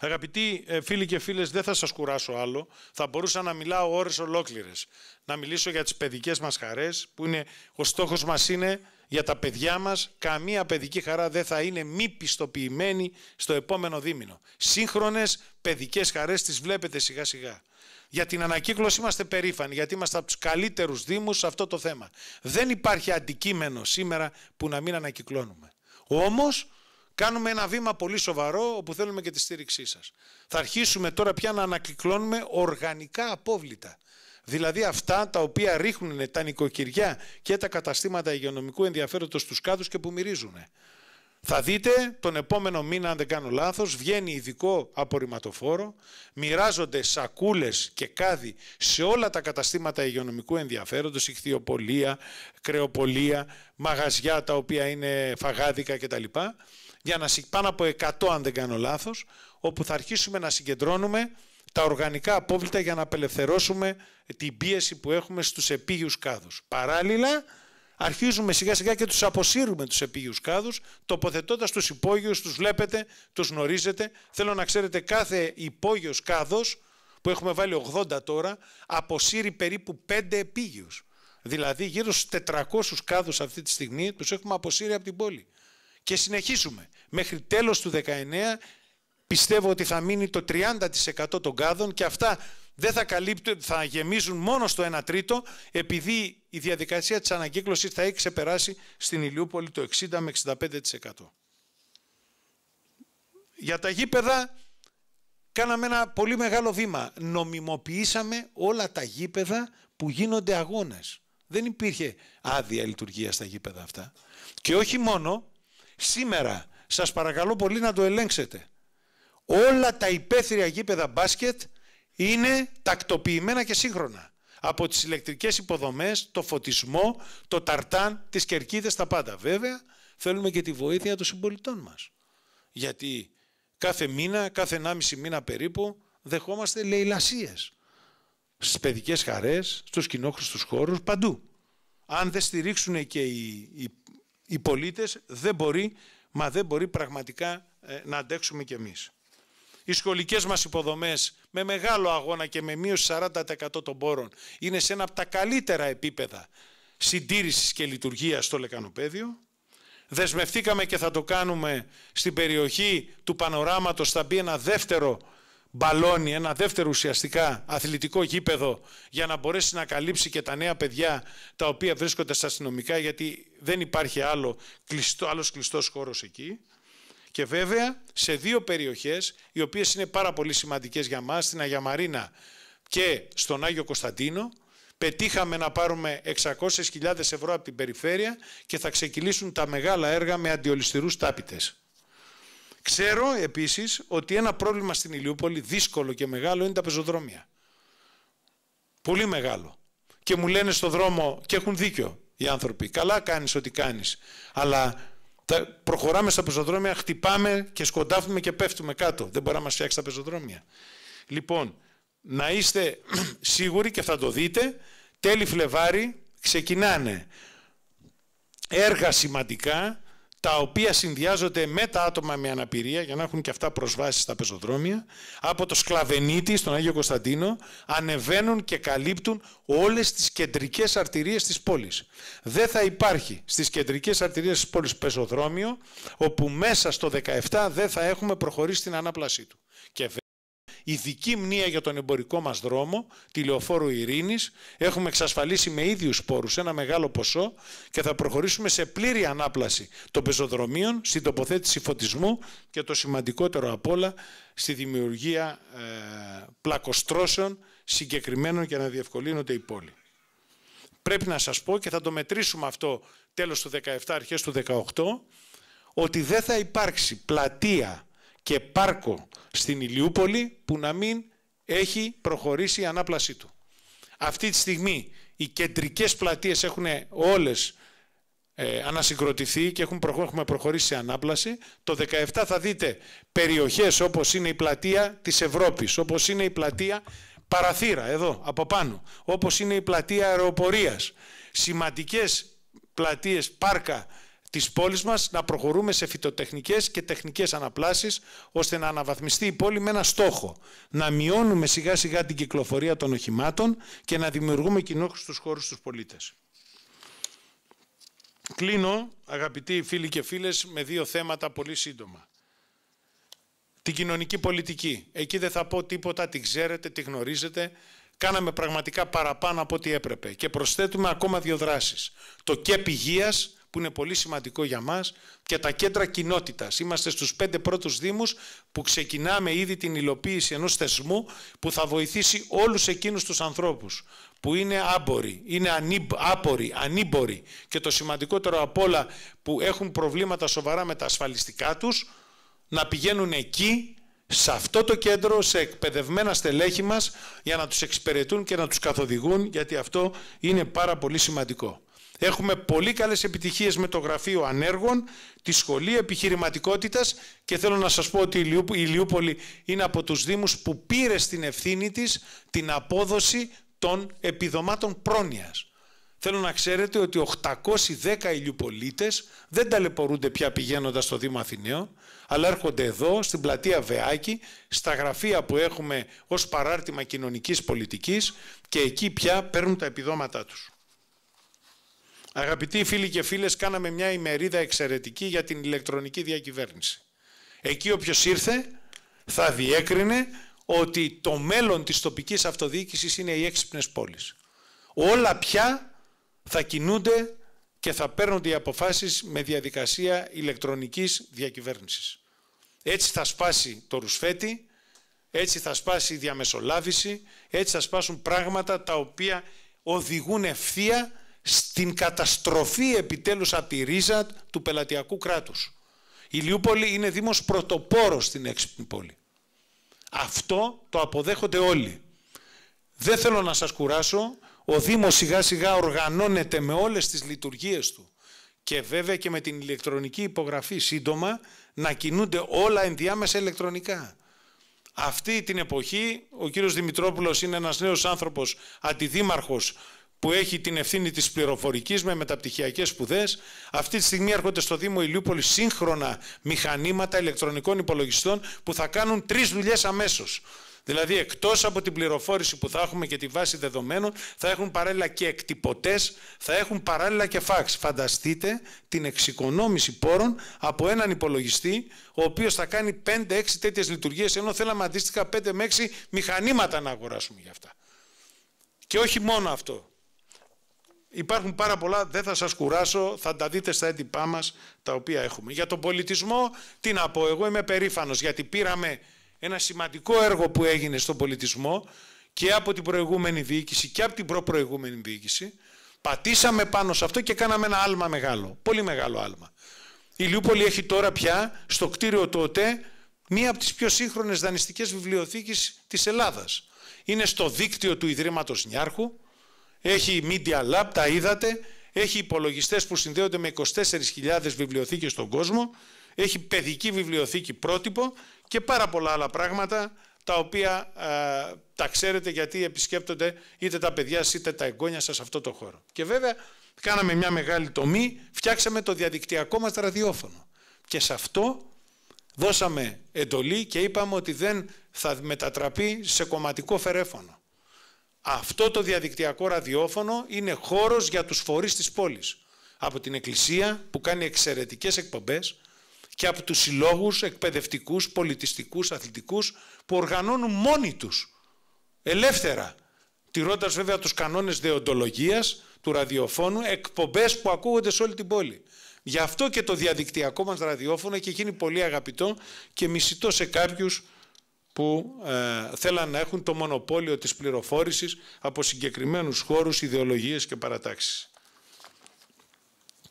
Αγαπητοί ε, φίλοι και φίλες, δεν θα σας κουράσω άλλο. Θα μπορούσα να μιλάω ώρες ολόκληρες. Να μιλήσω για τις παιδικές μας χαρές, που είναι ο στόχος μας είναι για τα παιδιά μας. Καμία παιδική χαρά δεν θα είναι μη πιστοποιημένη στο επόμενο δίμηνο. Σύγχρονες παιδικές χαρές τις βλέπετε σιγά σιγά. Για την ανακύκλωση είμαστε περήφανοι, γιατί είμαστε από τους καλύτερους Δήμους σε αυτό το θέμα. Δεν υπάρχει αντικείμενο σήμερα που να μην ανακυκλώνουμε. Όμως, Κάνουμε ένα βήμα πολύ σοβαρό όπου θέλουμε και τη στήριξή σας. Θα αρχίσουμε τώρα πια να ανακυκλώνουμε οργανικά απόβλητα. Δηλαδή αυτά τα οποία ρίχνουν τα νοικοκυριά και τα καταστήματα υγειονομικού ενδιαφέροντος στους κάδους και που μυρίζουν. Θα δείτε τον επόμενο μήνα, αν δεν κάνω λάθος, βγαίνει ειδικό απορριμματοφόρο, μοιράζονται σακούλες και κάδι σε όλα τα καταστήματα υγειονομικού ενδιαφέροντος, ηχθειοπολία, κρεοπολία, μαγαζιά τα οποία είναι φαγάδικα κτλ για να, πάνω από 100 αν δεν κάνω λάθος, όπου θα αρχίσουμε να συγκεντρώνουμε τα οργανικά απόβλητα για να απελευθερώσουμε την πίεση που έχουμε στους επίγειους κάδους. Παράλληλα, αρχίζουμε σιγά σιγά και τους αποσύρουμε τους επίγειους κάδους, τοποθετώντας τους υπόγειους, τους βλέπετε, τους γνωρίζετε. Θέλω να ξέρετε κάθε υπόγειος κάδος, που έχουμε βάλει 80 τώρα, αποσύρει περίπου 5 επίγειους. Δηλαδή γύρω στους 400 κάδους αυτή τη στιγμή τους έχουμε αποσύρει από την πόλη. Και συνεχίζουμε. Μέχρι τέλος του 19 πιστεύω ότι θα μείνει το 30% των κάδων και αυτά δεν θα, καλύπτουν, θα γεμίζουν μόνο στο 1 τρίτο επειδή η διαδικασία της ανακύκλωσης θα έχει ξεπεράσει στην Ηλιούπολη το 60 με 65%. Για τα γήπεδα κάναμε ένα πολύ μεγάλο βήμα. Νομιμοποιήσαμε όλα τα γήπεδα που γίνονται αγώνες. Δεν υπήρχε άδεια λειτουργίας στα γήπεδα αυτά. Και όχι μόνο, σήμερα σας παρακαλώ πολύ να το ελέγξετε. Όλα τα υπαίθρια γήπεδα μπάσκετ είναι τακτοποιημένα και σύγχρονα. Από τις ηλεκτρικές υποδομές, το φωτισμό, το ταρτάν, τις κερκίδες, τα πάντα. Βέβαια, θέλουμε και τη βοήθεια των συμπολιτών μας. Γιατί κάθε μήνα, κάθε 1,5 μήνα περίπου, δεχόμαστε λαιλασίες. Στις παιδικές χαρές, στους κοινόχρηστους χώρους, παντού. Αν δεν στηρίξουν και οι, οι οι πολίτες δεν μπορεί, μα δεν μπορεί πραγματικά ε, να αντέξουμε κι εμείς. Οι σχολικές μας υποδομές με μεγάλο αγώνα και με μείωση 40% των πόρων είναι σε ένα από τα καλύτερα επίπεδα συντήρησης και λειτουργίας στο λεκανοπέδιο. Δεσμευτήκαμε και θα το κάνουμε στην περιοχή του Πανοράματος θα μπει ένα δεύτερο μπαλόνι, ένα δεύτερο ουσιαστικά αθλητικό γήπεδο για να μπορέσει να καλύψει και τα νέα παιδιά τα οποία βρίσκονται στα αστυνομικά γιατί δεν υπάρχει άλλο κλειστό, άλλος κλειστός χώρος εκεί. Και βέβαια σε δύο περιοχές οι οποίες είναι πάρα πολύ σημαντικές για μας, στην Αγία Μαρίνα και στον Άγιο Κωνσταντίνο, πετύχαμε να πάρουμε 600.000 ευρώ από την περιφέρεια και θα ξεκυλήσουν τα μεγάλα έργα με αντιολιστηρούς τάπητες. Ξέρω επίσης ότι ένα πρόβλημα στην Ηλιούπολη, δύσκολο και μεγάλο, είναι τα πεζοδρόμια. Πολύ μεγάλο. Και μου λένε στο δρόμο, και έχουν δίκιο οι άνθρωποι, καλά κάνεις ό,τι κάνεις, αλλά προχωράμε στα πεζοδρόμια, χτυπάμε και σκοντάφουμε και πέφτουμε κάτω. Δεν μπορεί να μας φτιάξει τα πεζοδρόμια. Λοιπόν, να είστε σίγουροι και θα το δείτε, τέλη Φλεβάρι ξεκινάνε έργα σημαντικά τα οποία συνδυάζονται με τα άτομα με αναπηρία για να έχουν και αυτά προσβάσεις στα πεζοδρόμια, από το Σκλαβενίτη στον Άγιο Κωνσταντίνο, ανεβαίνουν και καλύπτουν όλες τις κεντρικές αρτηρίες της πόλης. Δεν θα υπάρχει στις κεντρικές αρτηρίες της πόλης πεζοδρόμιο, όπου μέσα στο 17 δεν θα έχουμε προχωρήσει την ανάπλασή του ειδική μνήα για τον εμπορικό μας δρόμο, τη τηλεοφόρου ειρήνης. Έχουμε εξασφαλίσει με ίδιους πόρους ένα μεγάλο ποσό και θα προχωρήσουμε σε πλήρη ανάπλαση των πεζοδρομίων, στην τοποθέτηση φωτισμού και το σημαντικότερο απ' όλα στη δημιουργία ε, πλακοστρώσεων συγκεκριμένων για να διευκολύνονται οι πόλοι. Πρέπει να σας πω και θα το μετρήσουμε αυτό τέλος του 17, αρχές του 18, ότι δεν θα υπάρξει πλατεία και πάρκο στην Ηλιούπολη που να μην έχει προχωρήσει η ανάπλασή του. Αυτή τη στιγμή οι κεντρικές πλατείες έχουν όλες ε, ανασυγκροτηθεί και έχουν έχουμε προχωρήσει σε ανάπλαση. Το 17 θα δείτε περιοχές όπως είναι η πλατεία της Ευρώπης, όπως είναι η πλατεία Παραθύρα, εδώ, από πάνω, όπως είναι η πλατεία αεροπορίας, σημαντικές πλατείες, πάρκα, της πόλης μας να προχωρούμε σε φυτοτεχνικές και τεχνικές αναπλάσεις ώστε να αναβαθμιστεί η πόλη με ένα στόχο να μειώνουμε σιγά σιγά την κυκλοφορία των οχημάτων και να δημιουργούμε στους χώρους τους πολίτες. Κλείνω, αγαπητοί φίλοι και φίλες, με δύο θέματα πολύ σύντομα. Την κοινωνική πολιτική. Εκεί δεν θα πω τίποτα, τη ξέρετε, τη γνωρίζετε. Κάναμε πραγματικά παραπάνω από ό,τι έπρεπε και προσθέτουμε ακόμα δύο δράσεις. Το ΚΕΠ υγείας, που είναι πολύ σημαντικό για μας και τα κέντρα κοινότητας. Είμαστε στους πέντε πρώτους δήμους που ξεκινάμε ήδη την υλοποίηση ενός θεσμού που θα βοηθήσει όλους εκείνους τους ανθρώπους που είναι είναι άποροι, ανήμποροι και το σημαντικότερο απ' όλα που έχουν προβλήματα σοβαρά με τα ασφαλιστικά τους να πηγαίνουν εκεί σε αυτό το κέντρο, σε εκπαιδευμένα στελέχη μας για να τους εξυπηρετούν και να τους καθοδηγούν γιατί αυτό είναι πάρα πολύ σημαντικό. Έχουμε πολύ καλές επιτυχίες με το Γραφείο Ανέργων, τη Σχολή Επιχειρηματικότητας και θέλω να σας πω ότι η Λιούπολη είναι από τους Δήμους που πήρε στην ευθύνη της την απόδοση των επιδομάτων πρόνοιας. Θέλω να ξέρετε ότι 810 ηλιουπολίτες δεν ταλαιπωρούνται πια πηγαίνοντας στο Δήμο Αθηναίων, αλλά έρχονται εδώ, στην πλατεία Βεάκη, στα γραφεία που έχουμε ως παράρτημα κοινωνικής πολιτικής και εκεί πια παίρνουν τα επιδόματά τους. Αγαπητοί φίλοι και φίλες, κάναμε μια ημερίδα εξαιρετική για την ηλεκτρονική διακυβέρνηση. Εκεί όποιος ήρθε θα διέκρινε ότι το μέλλον της τοπικής αυτοδιοίκησης είναι οι έξυπνες πόλεις. Όλα πια θα κινούνται και θα παίρνονται οι αποφάσεις με διαδικασία ηλεκτρονικής διακυβέρνησης. Έτσι θα σπάσει το ρουσφέτη, έτσι θα σπάσει η διαμεσολάβηση, έτσι θα σπάσουν πράγματα τα οποία οδηγούν ευθεία στην καταστροφή επιτέλους από τη ρίζα του πελατειακού κράτους. Η Λιούπολη είναι δήμος πρωτοπόρος στην έξυπνη πόλη. Αυτό το αποδέχονται όλοι. Δεν θέλω να σας κουράσω, ο Δήμος σιγά σιγά οργανώνεται με όλες τις λειτουργίες του και βέβαια και με την ηλεκτρονική υπογραφή σύντομα να κινούνται όλα ενδιάμεσα ηλεκτρονικά. Αυτή την εποχή ο κύριος Δημητρόπουλος είναι ένας νέος άνθρωπος αντιδήμαρχος που έχει την ευθύνη της πληροφορικής με μεταπτυχιακές σπουδές. Αυτή τη στιγμή έρχονται στο Δήμο Ηλιούπολης σύγχρονα μηχανήματα ηλεκτρονικών υπολογιστών που θα κάνουν τρεις δουλειές αμέσως. Δηλαδή, εκτός από την πληροφόρηση που θα έχουμε και τη βάση δεδομένων, θα έχουν παράλληλα και εκτυπωτές, θα έχουν παράλληλα και φαξ. Φανταστείτε την εξοικονόμηση πόρων από έναν υπολογιστή, ο οποίος θα κάνει 5-6 τέτοιες λειτουργίες, ενώ θέλαμε αντίστοιχα 5 6 μηχανήματα να αγοράσουμε για αυτά. Και όχι μόνο αυτό. Υπάρχουν πάρα πολλά, δεν θα σας κουράσω, θα τα δείτε στα έντυπά μας τα οποία έχουμε. Για τον πολιτισμό, τι να πω, εγώ είμαι περήφανος γιατί πήραμε ένα σημαντικό έργο που έγινε στον πολιτισμό και από την προηγούμενη διοίκηση και από την προπροηγούμενη διοίκηση. Πατήσαμε πάνω σε αυτό και κάναμε ένα άλμα μεγάλο, πολύ μεγάλο άλμα. Η Λιούπολη έχει τώρα πια στο κτίριο του ΟΤΕ μία από τις πιο σύγχρονες δανειστικές βιβλιοθήκες της Ελλάδας. Είναι στο δίκτυο του Ιδρύματος Νιάρχου, έχει Media Lab, τα είδατε, έχει υπολογιστές που συνδέονται με 24.000 βιβλιοθήκες στον κόσμο, έχει παιδική βιβλιοθήκη πρότυπο και πάρα πολλά άλλα πράγματα τα οποία ε, τα ξέρετε γιατί επισκέπτονται είτε τα παιδιά σας είτε τα εγγόνια σας σε αυτό το χώρο. Και βέβαια κάναμε μια μεγάλη τομή, φτιάξαμε το διαδικτυακό μας ραδιόφωνο. Και σε αυτό δώσαμε εντολή και είπαμε ότι δεν θα μετατραπεί σε κομματικό φερέφωνο. Αυτό το διαδικτυακό ραδιόφωνο είναι χώρος για τους φορείς της πόλης. Από την Εκκλησία που κάνει εξαιρετικές εκπομπές και από τους συλλόγους εκπαιδευτικούς, πολιτιστικούς, αθλητικούς που οργανώνουν μόνοι τους, ελεύθερα, τηρώντας βέβαια τους κανόνες δεοντολογίας του ραδιοφώνου, εκπομπές που ακούγονται σε όλη την πόλη. Γι' αυτό και το διαδικτυακό μας ραδιόφωνο έχει γίνει πολύ αγαπητό και μισητό σε κάποιους που ε, θέλαν να έχουν το μονοπόλιο της πληροφόρησης από συγκεκριμένους χώρους, ιδεολογίες και παρατάξεις.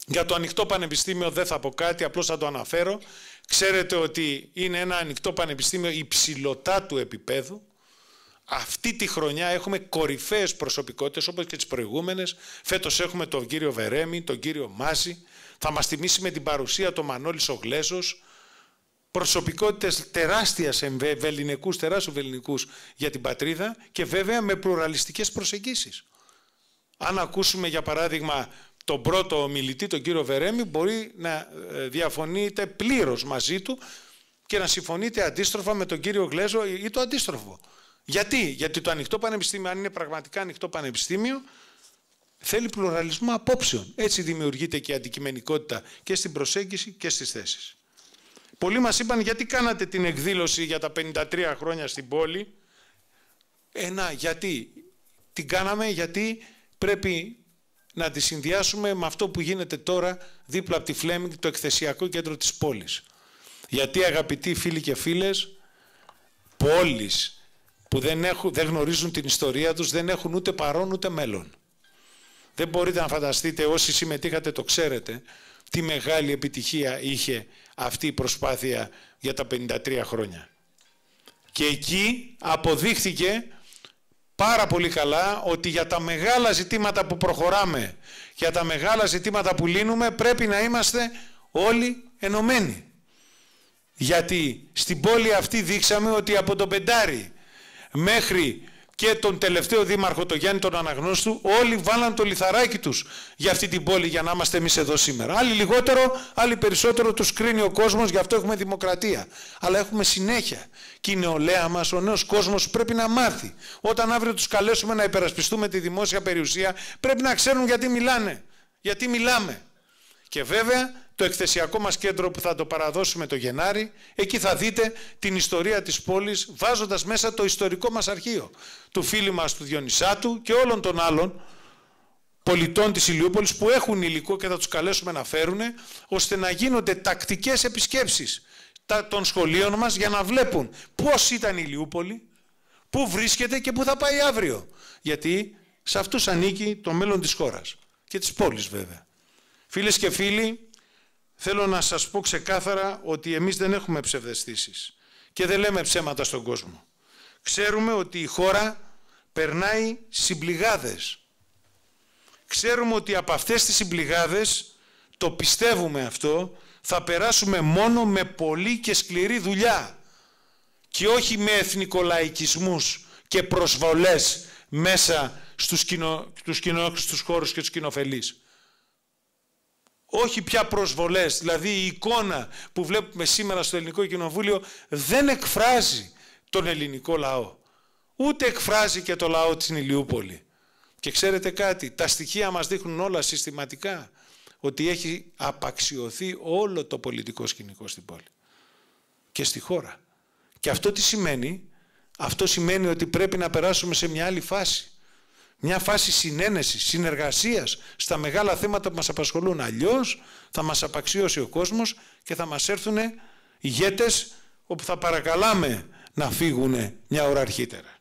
Για το ανοιχτό πανεπιστήμιο δεν θα πω κάτι, απλώς θα το αναφέρω. Ξέρετε ότι είναι ένα ανοιχτό πανεπιστήμιο υψηλωτά του επίπεδου. Αυτή τη χρονιά έχουμε κορυφαίες προσωπικότητες όπως και τις προηγούμενες. Φέτος έχουμε τον κύριο Βερέμι, τον κύριο Μάση. Θα μας θυμίσει με την παρουσία το Μανώλης Ογλέζος προσωπικότητες τεράστιας βελληνικούς, τεράστιου βελληνικούς για την πατρίδα και βέβαια με πλουραλιστικές προσεγγίσεις. Αν ακούσουμε για παράδειγμα τον πρώτο ομιλητή, τον κύριο Βερέμι, μπορεί να ε, διαφωνείτε πλήρως μαζί του και να συμφωνείτε αντίστροφα με τον κύριο Γλέζο ή το αντίστροφο. Γιατί, γιατί το ανοιχτό πανεπιστήμιο, αν είναι πραγματικά ανοιχτό πανεπιστήμιο, θέλει πλουραλισμό απόψεων. Έτσι δημιουργείται και η αντικειμενικότητα και στην προσέγγιση και στις θέσεις. Πολλοί μας είπαν γιατί κάνατε την εκδήλωση για τα 53 χρόνια στην πόλη. Ε, γιατί. Την κάναμε γιατί πρέπει να τη συνδυάσουμε με αυτό που γίνεται τώρα δίπλα από τη Φλέμινγκ, το εκθεσιακό κέντρο της πόλης. Γιατί αγαπητοί φίλοι και φίλες, πόλεις που δεν, έχουν, δεν γνωρίζουν την ιστορία τους δεν έχουν ούτε παρόν ούτε μέλλον. Δεν μπορείτε να φανταστείτε όσοι συμμετείχατε το ξέρετε τι μεγάλη επιτυχία είχε αυτή η προσπάθεια για τα 53 χρόνια. Και εκεί αποδείχθηκε πάρα πολύ καλά ότι για τα μεγάλα ζητήματα που προχωράμε, για τα μεγάλα ζητήματα που λύνουμε πρέπει να είμαστε όλοι ενωμένοι. Γιατί στην πόλη αυτή δείξαμε ότι από τον Πεντάρι μέχρι και τον τελευταίο δήμαρχο, τον Γιάννη τον Αναγνώστου, όλοι βάλαν το λιθαράκι τους για αυτή την πόλη για να είμαστε εμείς εδώ σήμερα. Άλλοι λιγότερο, άλλοι περισσότερο τους κρίνει ο κόσμος, γι' αυτό έχουμε δημοκρατία. Αλλά έχουμε συνέχεια και η νεολαία μας, ο νέος κόσμος πρέπει να μάθει. Όταν αύριο τους καλέσουμε να υπερασπιστούμε τη δημόσια περιουσία, πρέπει να ξέρουν γιατί μιλάνε, γιατί μιλάμε. Και βέβαια το εκθεσιακό μας κέντρο που θα το παραδώσουμε το Γενάρη. Εκεί θα δείτε την ιστορία της πόλης βάζοντας μέσα το ιστορικό μας αρχείο του φίλου μας του Διονυσάτου και όλων των άλλων πολιτών της Ηλιούπολης που έχουν υλικό και θα τους καλέσουμε να φέρουν ώστε να γίνονται τακτικές επισκέψεις των σχολείων μας για να βλέπουν πώς ήταν η Ηλιούπολη, πού βρίσκεται και πού θα πάει αύριο. Γιατί σε αυτούς ανήκει το μέλλον της χώρας και της πόλης βέβαια. Φίλες και φίλοι, Θέλω να σας πω ξεκάθαρα ότι εμείς δεν έχουμε ψευδεστήσεις και δεν λέμε ψέματα στον κόσμο. Ξέρουμε ότι η χώρα περνάει συμπληγάδες. Ξέρουμε ότι από αυτές τις συμπληγάδες, το πιστεύουμε αυτό, θα περάσουμε μόνο με πολύ και σκληρή δουλειά και όχι με εθνικολαϊκισμούς και προσβολές μέσα στους, κοινο, στους, στους χώρους και τους κοινοφελείς όχι πια προσβολές, δηλαδή η εικόνα που βλέπουμε σήμερα στο Ελληνικό Κοινοβούλιο δεν εκφράζει τον ελληνικό λαό. Ούτε εκφράζει και το λαό της Ηλιούπολη. Και ξέρετε κάτι, τα στοιχεία μας δείχνουν όλα συστηματικά ότι έχει απαξιωθεί όλο το πολιτικό σκηνικό στην πόλη και στη χώρα. Και αυτό τι σημαίνει, αυτό σημαίνει ότι πρέπει να περάσουμε σε μια άλλη φάση μια φάση συνένεσης, συνεργασίας στα μεγάλα θέματα που μας απασχολούν. Αλλιώς θα μας απαξιώσει ο κόσμος και θα μας έρθουν ηγέτες όπου θα παρακαλάμε να φύγουν μια ώρα αρχίτερα.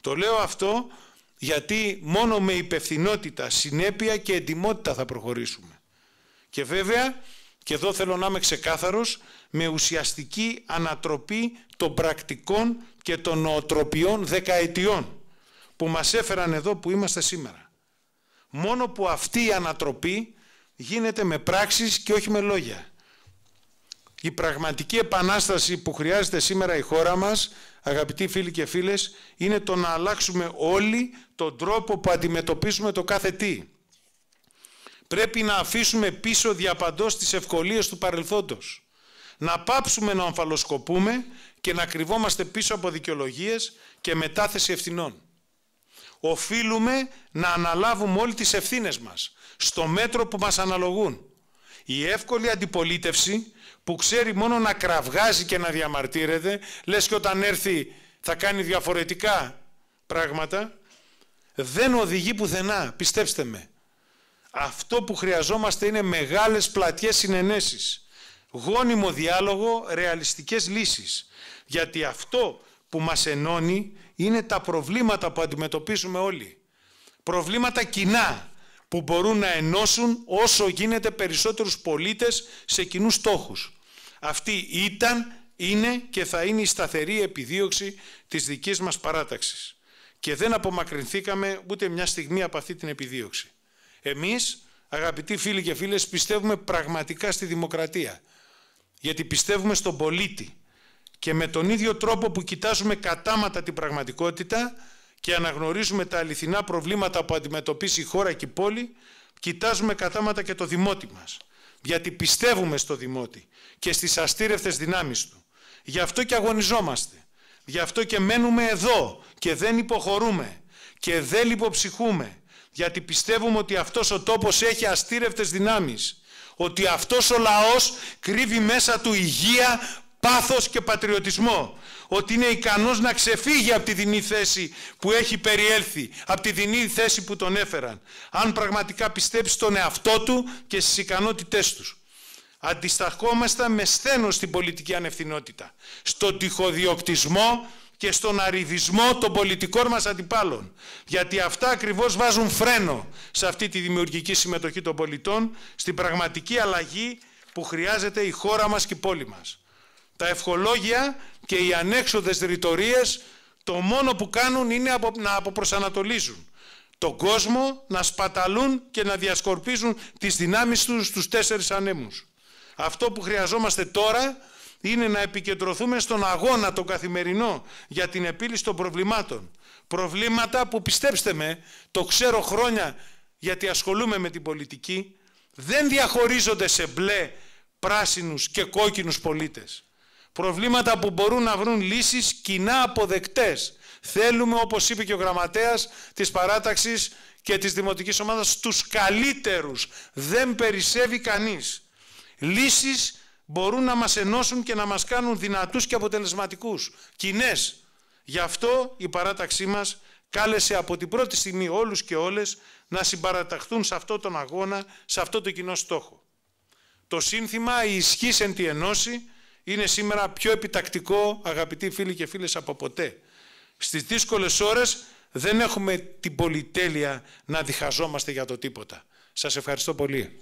Το λέω αυτό γιατί μόνο με υπευθυνότητα, συνέπεια και εντιμότητα θα προχωρήσουμε. Και βέβαια, και εδώ θέλω να είμαι ξεκάθαρος, με ουσιαστική ανατροπή των πρακτικών και των νοοτροπιών δεκαετιών που μας έφεραν εδώ που είμαστε σήμερα. Μόνο που αυτή η ανατροπή γίνεται με πράξεις και όχι με λόγια. Η πραγματική επανάσταση που χρειάζεται σήμερα η χώρα μας, αγαπητοί φίλοι και φίλες, είναι το να αλλάξουμε όλοι τον τρόπο που αντιμετωπίζουμε το κάθε τι. Πρέπει να αφήσουμε πίσω διαπαντός τις ευκολίες του παρελθόντος. Να πάψουμε να αμφαλοσκοπούμε και να κρυβόμαστε πίσω από δικαιολογίες και μετάθεση ευθυνών οφείλουμε να αναλάβουμε όλοι τις ευθύνες μας, στο μέτρο που μας αναλογούν. Η εύκολη αντιπολίτευση που ξέρει μόνο να κραυγάζει και να διαμαρτύρεται, λες και όταν έρθει θα κάνει διαφορετικά πράγματα, δεν οδηγεί πουθενά, πιστέψτε με. Αυτό που χρειαζόμαστε είναι μεγάλες πλατιές συνενέσεις, γόνιμο διάλογο, ρεαλιστικές λύσεις. Γιατί αυτό που μας ενώνει είναι τα προβλήματα που αντιμετωπίζουμε όλοι. Προβλήματα κοινά που μπορούν να ενώσουν όσο γίνεται περισσότερους πολίτες σε κοινούς στόχους. Αυτή ήταν, είναι και θα είναι η σταθερή επιδίωξη της δικής μας παράταξης. Και δεν απομακρυνθήκαμε ούτε μια στιγμή από αυτή την επιδίωξη. Εμείς, αγαπητοί φίλοι και φίλες, πιστεύουμε πραγματικά στη δημοκρατία. Γιατί πιστεύουμε στον πολίτη και με τον ίδιο τρόπο που κοιτάζουμε κατάματα την πραγματικότητα και αναγνωρίζουμε τα αληθινά προβλήματα που αντιμετωπίζει η χώρα και η πόλη, κοιτάζουμε κατάματα και το δημότη μας. Γιατί πιστεύουμε στο δημότη και στις αστήρευτες δυνάμεις του. Γι' αυτό και αγωνιζόμαστε. Γι' αυτό και μένουμε εδώ και δεν υποχωρούμε και δεν λιποψυχούμε. Γιατί πιστεύουμε ότι αυτός ο τόπος έχει αστήρευτες δυνάμεις. Ότι αυτός ο λαός κρύβει μέσα του υγεία, πάθος και πατριωτισμό. Ότι είναι ικανός να ξεφύγει από τη δινή θέση που έχει περιέλθει, από τη δινή θέση που τον έφεραν. Αν πραγματικά πιστέψει στον εαυτό του και στις ικανότητές τους. Αντισταχόμαστε με σθένος στην πολιτική ανευθυνότητα, στον τυχοδιοκτισμό και στον αριβισμό των πολιτικών μας αντιπάλων. Γιατί αυτά ακριβώς βάζουν φρένο σε αυτή τη δημιουργική συμμετοχή των πολιτών, στην πραγματική αλλαγή που χρειάζεται η χώρα μας και η πόλη μας τα ευχολόγια και οι ανέξοδες ρητορίες το μόνο που κάνουν είναι να αποπροσανατολίζουν τον κόσμο να σπαταλούν και να διασκορπίζουν τις δυνάμεις τους στους τέσσερις ανέμους. Αυτό που χρειαζόμαστε τώρα είναι να επικεντρωθούμε στον αγώνα τον καθημερινό για την επίλυση των προβλημάτων. Προβλήματα που πιστέψτε με, το ξέρω χρόνια γιατί ασχολούμαι με την πολιτική, δεν διαχωρίζονται σε μπλε, πράσινους και κόκκινους πολίτες. Προβλήματα που μπορούν να βρουν λύσεις κοινά αποδεκτές. Θέλουμε, όπως είπε και ο γραμματέας της παράταξης και της Δημοτικής Ομάδας, τους καλύτερους. Δεν περισσεύει κανείς. Λύσεις μπορούν να μας ενώσουν και να μας κάνουν δυνατούς και αποτελεσματικούς. Κοινές. Γι' αυτό η παράταξή μας κάλεσε από την πρώτη στιγμή όλους και όλες να συμπαραταχθούν σε αυτόν τον αγώνα, σε αυτό το κοινό στόχο. Το σύνθημα «Η ισχύς εν τη ενώση» είναι σήμερα πιο επιτακτικό, αγαπητοί φίλοι και φίλες, από ποτέ. Στις δύσκολες ώρες δεν έχουμε την πολυτέλεια να διχαζόμαστε για το τίποτα. Σας ευχαριστώ πολύ.